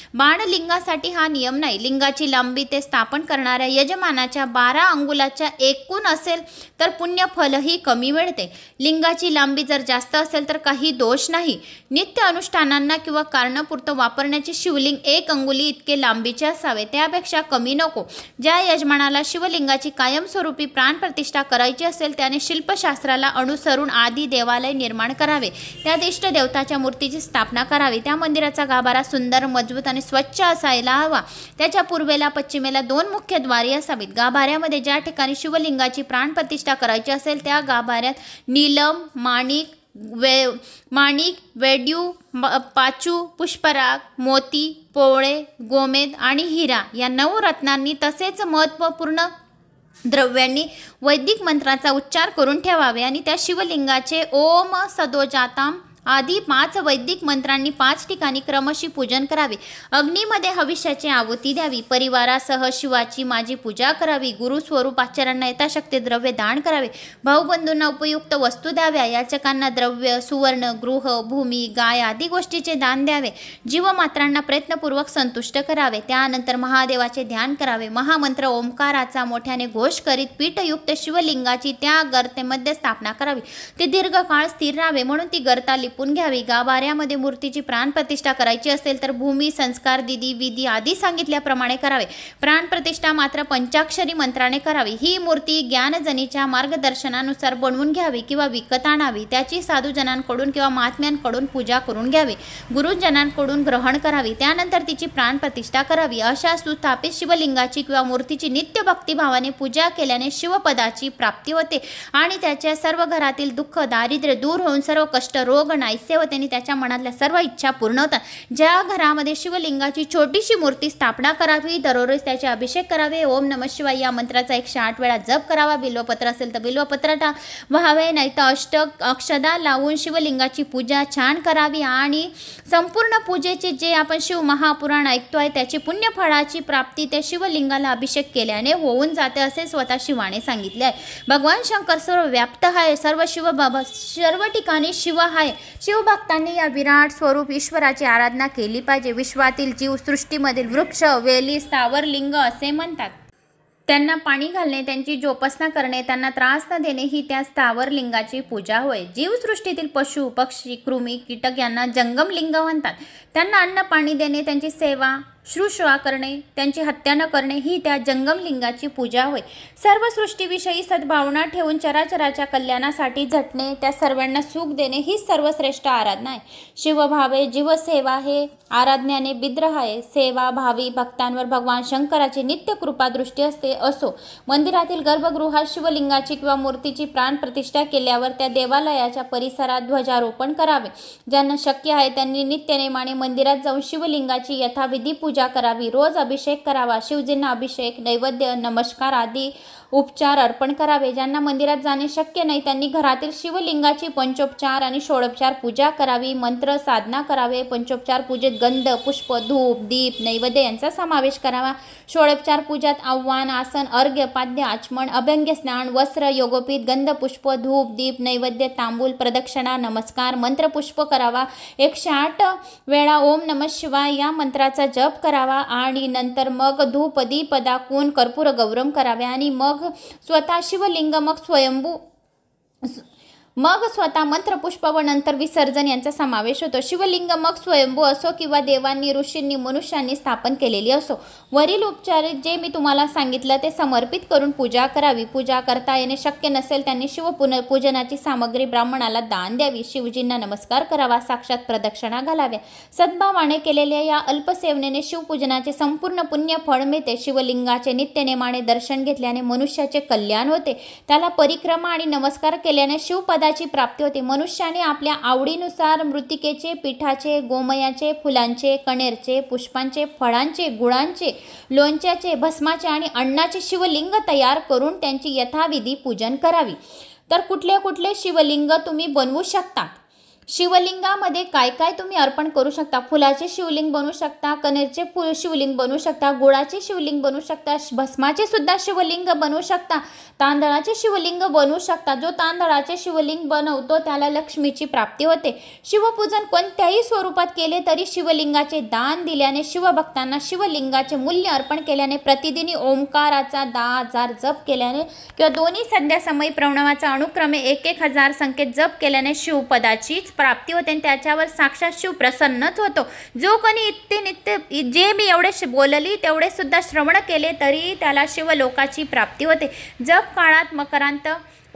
बाणलिंगासाठी हा नियम नाही लिंगाची लांबी ते स्थापन करणाऱ्या यजमानाच्या बारा अंगुलाच्या एकूण असेल तर पुण्यफलही कमी मिळते लिंगाची लांबी जर जास्त असेल तर काही दोष नाही नित्य अनुष्ठानांना किंवा कारणापुरतं वापरण्याचे शिवलिंग एक अंगुली इतके लांबीचे असावे त्यापेक्षा कमी नको ज्या यजमानाला शिवलिंगाची कायमस्वरूपी प्राणप्रतिष्ठा करायची असेल त्याने शिल्पशास्त्राला अनुसरून आधी देवालय निर्माण करावे त्या दिष्ट मूर्तीची स्थापना करावी त्या मंदिराचा गाभारा सुंदर मजबूत आणि आणि स्वच्छ असायला हवा त्याच्या पूर्वेला पश्चिमेला दोन मुख्य द्वारे असावीत गाभाऱ्यामध्ये ज्या ठिकाणी शिवलिंगाची प्राणप्रतिष्ठा करायची असेल त्या गाभाऱ्यात नीलम माणिक वे माणिक वेड्यू पाचू पुष्पराग मोती पोळे गोमेद आणि हिरा या नऊ रत्नांनी तसेच महत्त्वपूर्ण द्रव्यांनी वैदिक मंत्राचा उच्चार करून ठेवावे आणि त्या शिवलिंगाचे ओम सदोजाताम आधी पाच वैदिक मंत्रांनी पाच ठिकाणी क्रमशी पूजन करावे अग्नीमध्ये हविष्याची आवती द्यावी परिवारासह शिवाची माझी पूजा करावी गुरु स्वरूप आचार्यांना यथाशक्ती द्रव्य दान करावे भाऊबंधूंना उपयुक्त वस्तू द्याव्या याचकांना द्रव्य सुवर्ण गृह भूमी गाय आदी गोष्टीचे दान द्यावे जीवमात्रांना प्रयत्नपूर्वक संतुष्ट करावे त्यानंतर महादेवाचे ध्यान करावे महामंत्र ओंकाराचा मोठ्याने घोष करीत पीठयुक्त शिवलिंगाची त्या गर्तेमध्ये स्थापना करावी ती दीर्घकाळ स्थिर राहावे म्हणून ती गर्ता लिपून घ्यावी गाभाऱ्यामध्ये मूर्तीची प्राणप्रतिष्ठा करायची असेल तर भूमी संस्कार दिदी विधी आदी सांगितल्याप्रमाणे करावे प्राणप्रतिष्ठा मात्र पंचाक्षरी मंत्राने करावी ही मूर्ती ज्ञानजनीच्या मार्गदर्शनानुसार बनवून घ्यावी किंवा विकत आणावी त्याची साधूजनांकडून किंवा महात्म्यांकडून पूजा करून घ्यावी गुरुजनांकडून ग्रहण करावी त्यानंतर तिची प्राणप्रतिष्ठा करावी अशा सुस्थापित शिवलिंगाची किंवा मूर्तीची नित्य भक्तिभावाने पूजा केल्याने शिवपदाची प्राप्ती होते आणि त्याच्या सर्व घरातील दुःख दारिद्र्य दूर होऊन सर्व कष्ट रोग नाहीसे होते आणि त्याच्या मनातल्या सर्व इच्छा पूर्ण होतात ज्या घरामध्ये शिवलिंगाची छोटीशी मूर्ती स्थापना करावी दररोज त्याचे अभिषेक करावे ओम नम शिवाय या मंत्राचा एकशे आठ वेळा जप करावा बिल्वपत्र असेल तर बिल्वपत्र टा व्हावे नाही तर अष्टक अक्षदा लावून शिवलिंगाची पूजा छान करावी आणि संपूर्ण पूजेचे जे आपण शिव महापुराण ऐकतो आहे त्याची पुण्यफळाची प्राप्ती त्या शिवलिंगाला अभिषेक केल्याने होऊन जाते असे स्वतः शिवाने सांगितले आहे भगवान शंकर सर्व व्याप्त आहे सर्व शिव बाबा सर्व ठिकाणी शिव आहे शिवभक्तांनी या विराट स्वरूप ईश्वराची आराधना केली पाहिजे विश्वातील जीवसृष्टीमधील वृक्ष वेली स्थावर लिंग असे म्हणतात त्यांना पाणी घालणे त्यांची जोपासना करणे त्यांना त्रास न देणे ही त्या स्थावर लिंगाची पूजा होय जीवसृष्टीतील पशु पक्षी कृमी कीटक यांना जंगम लिंग म्हणतात त्यांना अन्न पाणी देणे त्यांची सेवा शुश्रुषा करणे त्यांची हत्या न करणे ही त्या जंगमलिंगाची पूजा होय सर्व सृष्टीविषयी सद्भावना ठेवून चराचराच्या कल्याणासाठी झटणे त्या सर्वांना सुख देणे ही सर्वश्रेष्ठ आराधना आहे शिवभावे जीवसेवा हे आराधण्याने बिद्रह आहे सेवा भावी भक्तांवर भगवान शंकराची नित्य कृपा दृष्टी असते असो मंदिरातील गर्भगृहात शिवलिंगाची किंवा मूर्तीची प्राण प्रतिष्ठा केल्यावर त्या देवालयाच्या परिसरात ध्वजारोपण करावे ज्यांना शक्य आहे त्यांनी नित्यनेमाने मंदिरात जाऊन शिवलिंगाची यथाविधी पूजा पूजा करावी रोज अभिषेक करावा शिवजींना अभिषेक नैवेद्य नमस्कार आदी उपचार अर्पण करावे ज्यांना मंदिरात जाणे शक्य नाही त्यांनी घरातील शिवलिंगाची पंचोपचार आणि षोडोपचार पूजा करावी मंत्र साधना करावे पंचोपचार पूजेत गंध पुष्प धूप दीप नैवेद्य यांचा समावेश करावा षोडोपचार पूजात आव्हान आसन अर्घ्य पाद्य आचमन अभ्यंग्य स्नान वस्त्र योगोपीत पुष्प धूप दीप नैवेद्य तांबूल प्रदक्षिणा नमस्कार मंत्र पुष्प करावा एकशे आठ वेळा ओम नम शिवाय या मंत्राचा जप करावा आणि नंतर मग धूप दीप दाखवून कर्पूर गौरम करावे आणि मग स्वतः शिवलिंग मग स्वयंभू मग स्वतः मंत्रपुष्प व नंतर विसर्जन यांचा समावेश होतो शिवलिंग मग स्वयंभू असो किंवा देवांनी ऋषींनी मनुष्यांनी स्थापन केलेली असो वरील उपचार जे मी तुम्हाला सांगितलं ते समर्पित करून पूजा करावी पूजा करता येणे शक्य नसेल त्यांनी शिवपुन पूजनाची सामग्री ब्राह्मणाला दान द्यावी शिवजींना नमस्कार करावा साक्षात प्रदक्षिणा घालाव्या सद्भावाने केलेल्या या अल्पसेवनेने शिवपूजनाचे संपूर्ण पुण्य फळ मिळते शिवलिंगाचे नित्यनेमाने दर्शन घेतल्याने मनुष्याचे कल्याण होते त्याला परिक्रमा आणि नमस्कार केल्याने शिवपद पदाची प्राप्ती होते मनुष्याने आपल्या आवडीनुसार मृतिकेचे पिठाचे गोमयाचे फुलांचे कणेरचे पुष्पांचे फळांचे गुळांचे लोणच्याचे भस्माचे आणि अन्नाचे शिवलिंग तयार करून त्यांची यथाविधी पूजन करावी तर कुठले कुठले शिवलिंग तुम्ही बनवू शकता शिवलिंगामध्ये काय काय तुम्ही अर्पण करू शकता फुलाचे शिवलिंग बनू शकता कनेरचे फुल शिवलिंग बनू शकता गुळाचे शिवलिंग बनू शकता भस्माचे सुद्धा शिवलिंग बनू शकता तांदळाचे शिवलिंग बनू शकता जो तांदळाचे शिवलिंग बनवतो त्याला लक्ष्मीची प्राप्ती होते शिवपूजन कोणत्याही स्वरूपात केले तरी शिवलिंगाचे दान दिल्याने शिवभक्तांना शिवलिंगाचे मूल्य अर्पण केल्याने प्रतिदिनी ओंकाराचा दहा हजार जप केल्याने किंवा दोन्ही संध्यासमयी प्रणवाचा अनुक्रमे एक एक हजार संकेत जप केल्याने शिवपदाचीच प्राप्ती होते आणि त्याच्यावर साक्षात शिव प्रसन्नच होतो जो कोणी इतके नित्य जे मी एवढे बोलली तेवढे सुद्धा श्रवण केले तरी त्याला शिवलोकाची प्राप्ती होते जप काळात मकरांत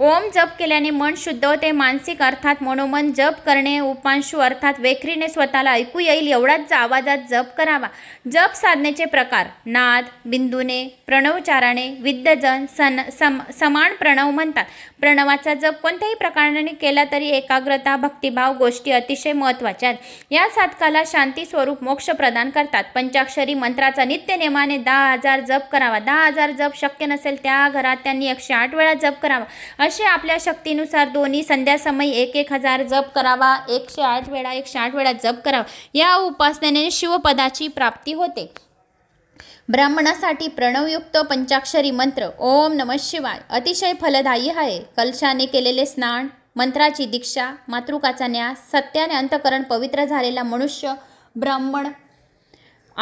ओम जप केल्याने मन शुद्ध होते मानसिक अर्थात मनोमन जप करणे उपांशु अर्थात वेखरीने स्वतःला ऐकू येईल एवढाच आवाजात जप करावा जप साधनेचे प्रकार नाद बिंदूने प्रणवचाराने विद्यजन सन सम समान प्रणव म्हणतात प्रणवाचा जप कोणत्याही प्रकाराने केला तरी एकाग्रता भक्तिभाव गोष्टी अतिशय महत्वाच्या आहेत या साधकाला शांती स्वरूप मोक्ष प्रदान करतात पंचाक्षरी मंत्राचा नित्य नेमाने दहा हजार जप करावा दहा हजार जप शक्य नसेल त्या घरात त्यांनी एकशे आठ वेळा जप करावा असे आपल्या शक्तीनुसार दोन्ही संध्यासमयी एक एक हजार जप करावा एकशे आठ वेळा एकशे आठ वेळा जप करावा या उपासनेने शिवपदाची प्राप्ती होते ब्राह्मणासाठी प्रणवयुक्त पंचाक्षरी मंत्र ओम नम शिवाय अतिशय फलदायी आहे कलशाने केलेले स्नान मंत्राची दीक्षा मातृकाचा न्यास सत्याने अंतकरण पवित्र झालेला मनुष्य ब्राह्मण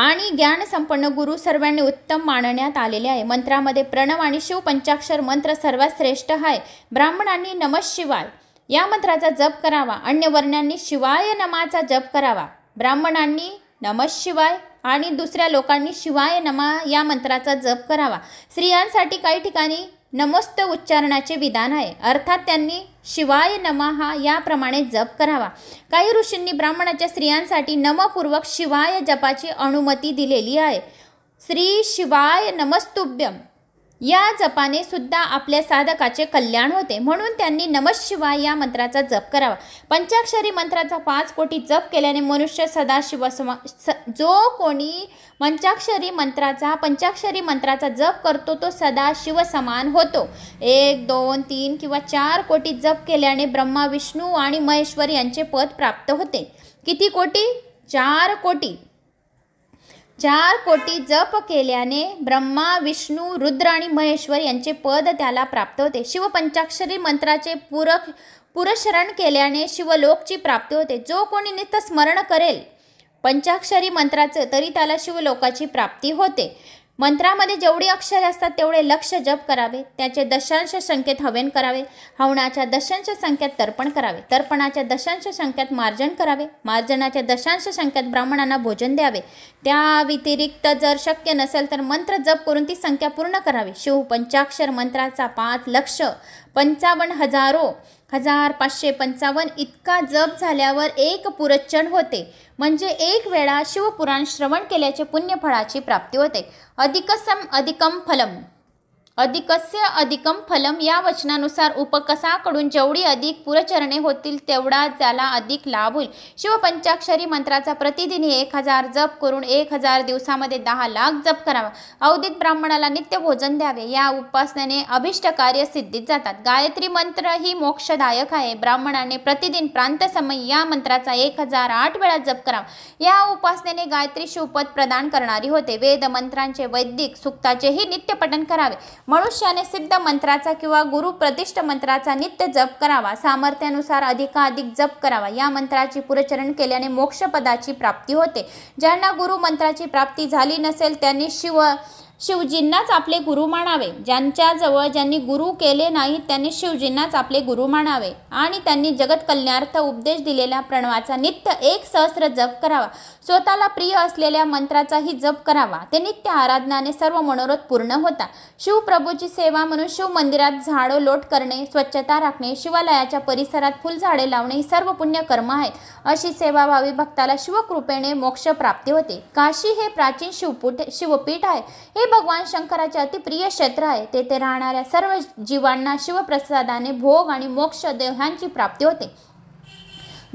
आणि ज्ञानसंपन्न गुरु सर्वांनी उत्तम मानण्यात आलेले आहे मंत्रामध्ये प्रणव आणि शिव पंचाक्षर मंत्र सर्वात श्रेष्ठ आहे ब्राह्मणांनी नमः शिवाय या मंत्राचा जप करावा अन्य वर्णांनी शिवाय नमाचा जप करावा ब्राह्मणांनी नमः शिवाय आणि दुसऱ्या लोकांनी शिवाय नमा या मंत्राचा जप करावा स्त्रियांसाठी काही ठिकाणी नमस्त उच्चारणाचे विधान आहे अर्थात त्यांनी शिवाय नमा हा याप्रमाणे जप करावा काही ऋषींनी ब्राह्मणाच्या स्त्रियांसाठी नमपूर्वक शिवाय जपाची अनुमती दिलेली आहे श्री शिवाय नमस्तुभ्यम या जपाने सुद्धा आपल्या साधकाचे कल्याण होते म्हणून त्यांनी नमशिवाय या मंत्राचा जप करावा पंचाक्षरी मंत्राचा पाच कोटी जप केल्याने मनुष्य सदाशिव स जो कोणी पंचाक्षरी मंत्राचा पंचाक्षरी मंत्राचा जप करतो तो सदाशिव समान होतो एक दोन तीन किंवा चार कोटी जप केल्याने ब्रह्मा विष्णू आणि महेश्वर यांचे पद प्राप्त होते किती कोटी चार कोटी चार कोटी जप केल्याने ब्रह्मा विष्णू रुद्र आणि महेश्वर यांचे पद त्याला प्राप्त होते शिवपंचाक्षरी मंत्राचे पूरक पुरशरण केल्याने शिवलोकची प्राप्ती होते जो कोणी नित्य स्मरण करेल पंचाक्षरी मंत्राचं तरी त्याला शिवलोकाची प्राप्ती होते मंत्रामध्ये जेवढी अक्षरे असतात तेवढे लक्ष जप करावे त्याचे दशांश संख्येत हवेन करावे हवनाच्या दशांश संख्येत तर्पण करावे तर्पणाच्या दशांश संख्येत मार्जन करावे मार्जनाच्या दशांश संख्येत ब्राह्मणांना भोजन द्यावे त्या व्यतिरिक्त जर शक्य नसेल तर मंत्र जप करून ती संख्या पूर्ण करावी शिव पंचाक्षर मंत्राचा पाच लक्ष पंचावन्न हजारो हजार पाचशे पंचावन्न इतका जप झाल्यावर एक पुरच्चण होते म्हणजे एक वेळा शिवपुराण श्रवण केल्याचे पुण्यफळाची प्राप्ती होते अधिकसम अधिकम फलम अधिकस्य अधिकम फलम या वचनानुसार उपकसाकडून जेवढी अधिक पुरचरणे होतील तेवढा त्याला अधिक लाभ होईल शिवपंचाक्षरी मंत्राचा प्रतिदिनी एक हजार जप करून एक हजार दिवसामध्ये दहा लाख जप करावा अवधित ब्राह्मणाला नित्य भोजन द्यावे या उपासनेने अभिष्ट कार्य सिद्धीत जातात गायत्री मंत्र ही मोक्षदायक आहे ब्राह्मणाने प्रतिदिन प्रांतसमय या मंत्राचा एक हजार आठ वेळा जप करावा या उपासनेने गायत्री शिवपद प्रदान करणारी होते वेद मंत्रांचे वैदिक सुक्ताचेही नित्यपठन करावे मनुष्याने सिद्ध मंत्राचा किंवा गुरुप्रतिष्ठ मंत्राचा नित्य जप करावा सामर्थ्यानुसार अधिकाधिक जप करावा या मंत्राची पुरचरण केल्याने मोक्षपदाची प्राप्ती होते ज्यांना गुरु मंत्राची प्राप्ती झाली नसेल त्यांनी शिव शिवजींनाच आपले गुरु मानावे ज्यांच्याजवळ ज्यांनी गुरु केले नाही त्यांनी शिवजींनाच आपले गुरु मानावे आणि त्यांनी जगत कल्याणार्थ उपदेश दिलेल्या प्रणवाचा नित्य एक सहस्र जप करावा स्वतःला प्रिय असलेल्या मंत्राचाही जप करावा ते नित्य आराधनाने सर्व मनोरथ पूर्ण होता शिवप्रभूची सेवा म्हणून मंदिरात झाडं लोट करणे स्वच्छता राखणे शिवालयाच्या परिसरात फुलझाडे लावणे ही सर्व पुण्य कर्म आहेत अशी सेवाभावी भक्ताला शिवकृपेने मोक्ष प्राप्ती होते काशी हे प्राचीन शिवपुट शिवपीठ आहे हे भगवान शंकराचे अतिप्रिय क्षेत्र आहे तेथे राहणाऱ्या सर्व जीवांना शिवप्रसादाने भोग आणि मोक्ष देहांची प्राप्ती होते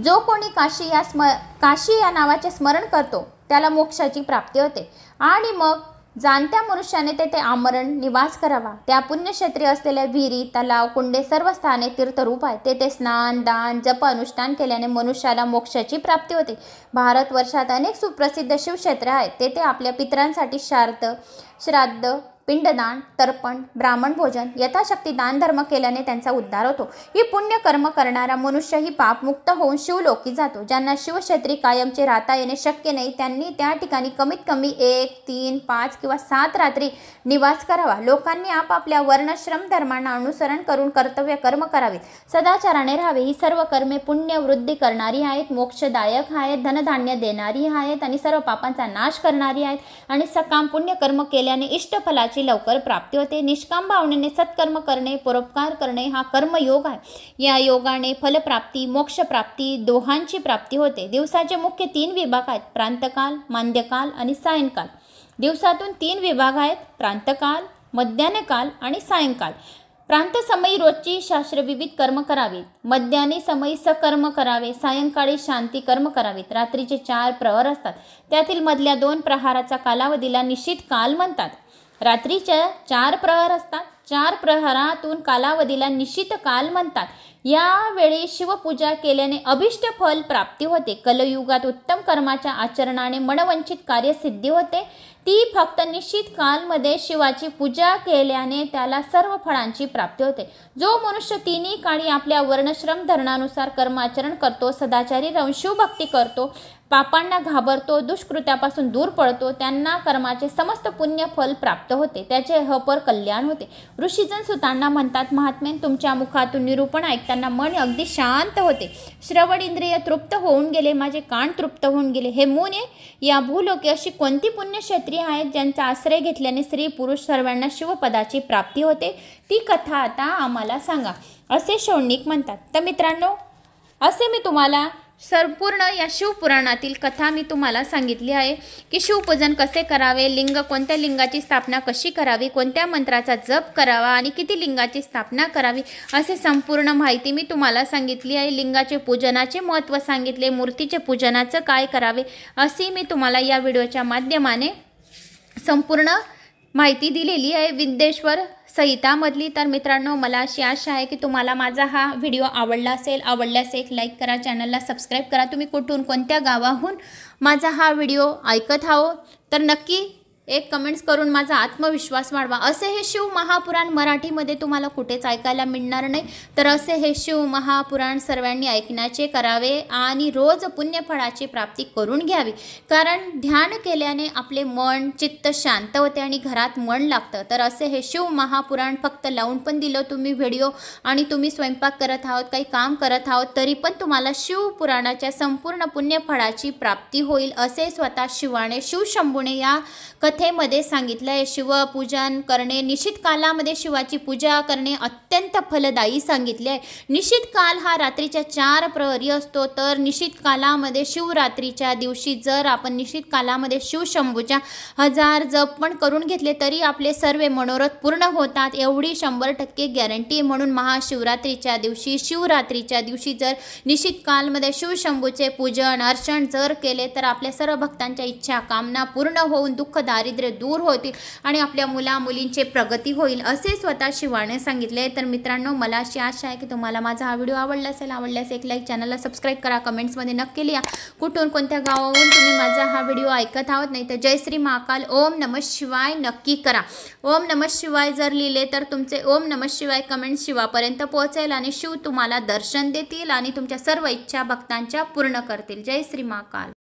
जो कोणी काशी या स्म काशी या नावाचे स्मरण करतो त्याला मोक्षाची प्राप्ती होते आणि मग जाणत्या मनुष्याने तेथे आमरण निवास करावा त्या पुण्यक्षेत्री असलेल्या विहिरी तलाव कुंडे सर्व स्थाने तीर्थरूप आहे तेथे स्नान दान जप अनुष्ठान केल्याने मनुष्याला मोक्षाची प्राप्ती होते भारत वर्षात अनेक सुप्रसिद्ध शिवक्षेत्र आहेत तेथे आपल्या पितरांसाठी शार्द श्राद्ध पिंडदान तर्पण ब्राह्मण भोजन यथाशक्ती दानधर्म केल्याने त्यांचा उद्धार होतो ही पुण्यकर्म करणारा मनुष्य ही पापमुक्त होऊन शिवलोकी जातो ज्यांना शिवक्षेत्री कायमचे राहता येणे शक्य नाही त्यांनी त्या ठिकाणी कमीत कमी एक तीन पाच किंवा सात रात्री निवास करावा लोकांनी आपापल्या वर्णश्रम धर्मांना अनुसरण करून कर्तव्य कर्म करावेत सदाचाराने राहावे ही सर्व कर्मे पुण्यवृद्धी करणारी आहेत मोक्षदायक आहेत धनधान्य देणारी आहेत आणि सर्व पापांचा नाश करणारी आहेत आणि सकाम पुण्यकर्म केल्याने इष्टफलाची फळाची लवकर प्राप्ती होते निष्काम भावनेने सत्कर्म करणे परोपकार करणे हा कर्मयोग आहे या योगाने फलप्राप्ती मोक्षप्राप्ती दोहांची प्राप्ती होते दिवसाचे मुख्य तीन विभाग आहेत प्रांतकाल मांद्यकाल आणि सायंकाल दिवसातून तीन विभाग आहेत प्रांतकाल काल आणि सायंकाल प्रांतसमयी रोजची शास्त्रविविध कर्म करावीत मध्याने समयी सकर्म करावे सायंकाळी शांती कर्म करावीत रात्रीचे चार प्रहर असतात त्यातील मधल्या दोन प्रहाराचा कालावधीला निश्चित काल म्हणतात रात्रीच्या चार प्रहार असतात चार प्रहरातून कालावधीला निश्चित काल म्हणतात यावेळी शिवपूजा केल्याने अभिष्ट फल प्राप्ती होते कलयुगात उत्तम कर्माच्या आचरणाने मनवंचित सिद्धी होते ती फक्त निश्चित कालमध्ये शिवाची पूजा केल्याने त्याला सर्व फळांची प्राप्ती होते जो मनुष्य तिन्ही काळी आपल्या वर्णश्रम धरणानुसार कर्माचरण करतो सदाचारी राहून शिवभक्ती करतो पापांना घाबरतो दुष्कृत्यापासून दूर पडतो त्यांना कर्माचे समस्त फल प्राप्त होते त्याचे हपर कल्याण होते ऋषीजन सुतांना म्हणतात महात्मे तुमच्या मुखातून निरूपण ऐकताना मन अगदी शांत होते श्रवण इंद्रिय तृप्त होऊन गेले माझे कान तृप्त होऊन गेले हे मुने या भूलोके अशी कोणती पुण्यक्षेत्री आहेत ज्यांचा आश्रय घेतल्याने स्त्री पुरुष सर्वांना शिवपदाची प्राप्ती होते ती कथा आता आम्हाला सांगा असे शौणिक म्हणतात तर मित्रांनो असे मी तुम्हाला संपूर्ण या शिवपुराणातील कथा मी तुम्हाला सांगितली आहे की शिवपूजन कसे करावे लिंग कोणत्या लिंगाची स्थापना कशी करावी कोणत्या मंत्राचा जप करावा आणि किती लिंगाची स्थापना करावी असे संपूर्ण माहिती मी तुम्हाला सांगितली आहे लिंगाचे पूजनाचे महत्त्व सांगितले मूर्तीचे पूजनाचं काय करावे असे मी तुम्हाला या व्हिडिओच्या माध्यमाने संपूर्ण माहिती दिलेली आहे विद्येश्वर संहितामधली तर मित्रांनो मला अशी आशा आहे की तुम्हाला माझा हा व्हिडिओ आवडला असेल आवडल्यास एक लाईक करा चॅनलला सबस्क्राईब करा तुम्ही कुठून कोणत्या गावाहून माझा हा व्हिडिओ ऐकत आहो तर नक्की एक कमेंट्स करून माझा आत्मविश्वास वाढवा असे हे शिव महापुराण मराठीमध्ये तुम्हाला कुठेच ऐकायला मिळणार नाही तर असे हे शिव महापुराण सर्वांनी ऐकण्याचे करावे आणि रोज पुण्यफळाची प्राप्ती करून घ्यावी कारण ध्यान केल्याने आपले मन चित्त शांत होते आणि घरात मन लागतं तर असे हे शिव महापुराण फक्त लावून पण दिलं तुम्ही व्हिडिओ आणि तुम्ही स्वयंपाक करत आहोत काही काम करत आहोत तरी पण तुम्हाला शिवपुराणाच्या संपूर्ण पुण्यफळाची प्राप्ती होईल असे स्वतः शिवाने शिवशंभूने या कथ कथेमध्ये सांगितलं आहे शिवपूजन करणे निश्चित कालामध्ये शिवाची पूजा करणे अत्यंत फलदायी सांगितले आहे निश्चित काल हा रात्रीच्या चार प्रहरी असतो तर निश्चित कालामध्ये शिवरात्रीच्या दिवशी जर आपण निश्चित कालामध्ये शिवशंभूच्या हजार जप पण करून घेतले तरी आपले सर्व मनोरथ पूर्ण होतात एवढी शंभर टक्के गॅरंटी म्हणून महाशिवरात्रीच्या दिवशी शिवरात्रीच्या दिवशी जर निश्चित कालमध्ये शिवशंभूचे पूजन अर्चण जर केले तर आपल्या सर्व भक्तांच्या इच्छा कामना पूर्ण होऊन दुःखदारी दारिद्र्य दूर होतील आणि आपल्या मुला मुलींचे प्रगती होईल असे स्वतः शिवाने सांगितले तर मित्रांनो मला अशी आशा आहे की तुम्हाला माझा हा व्हिडिओ आवडला असेल असेल एक लाईक चॅनलला सबस्क्राईब करा कमेंट्समध्ये नक्की लिहा कुठून कोणत्या गावाहून तुम्ही माझा हा व्हिडिओ ऐकत आहोत नाही तर जय श्री महाकाल ओम नम शिवाय नक्की करा ओम नम शिवाय जर लिहिले तर तुमचे ओम नम शिवाय कमेंट शिवापर्यंत पोहोचेल आणि शिव तुम्हाला दर्शन देतील आणि तुमच्या सर्व इच्छा भक्तांच्या पूर्ण करतील जय श्री महाकाल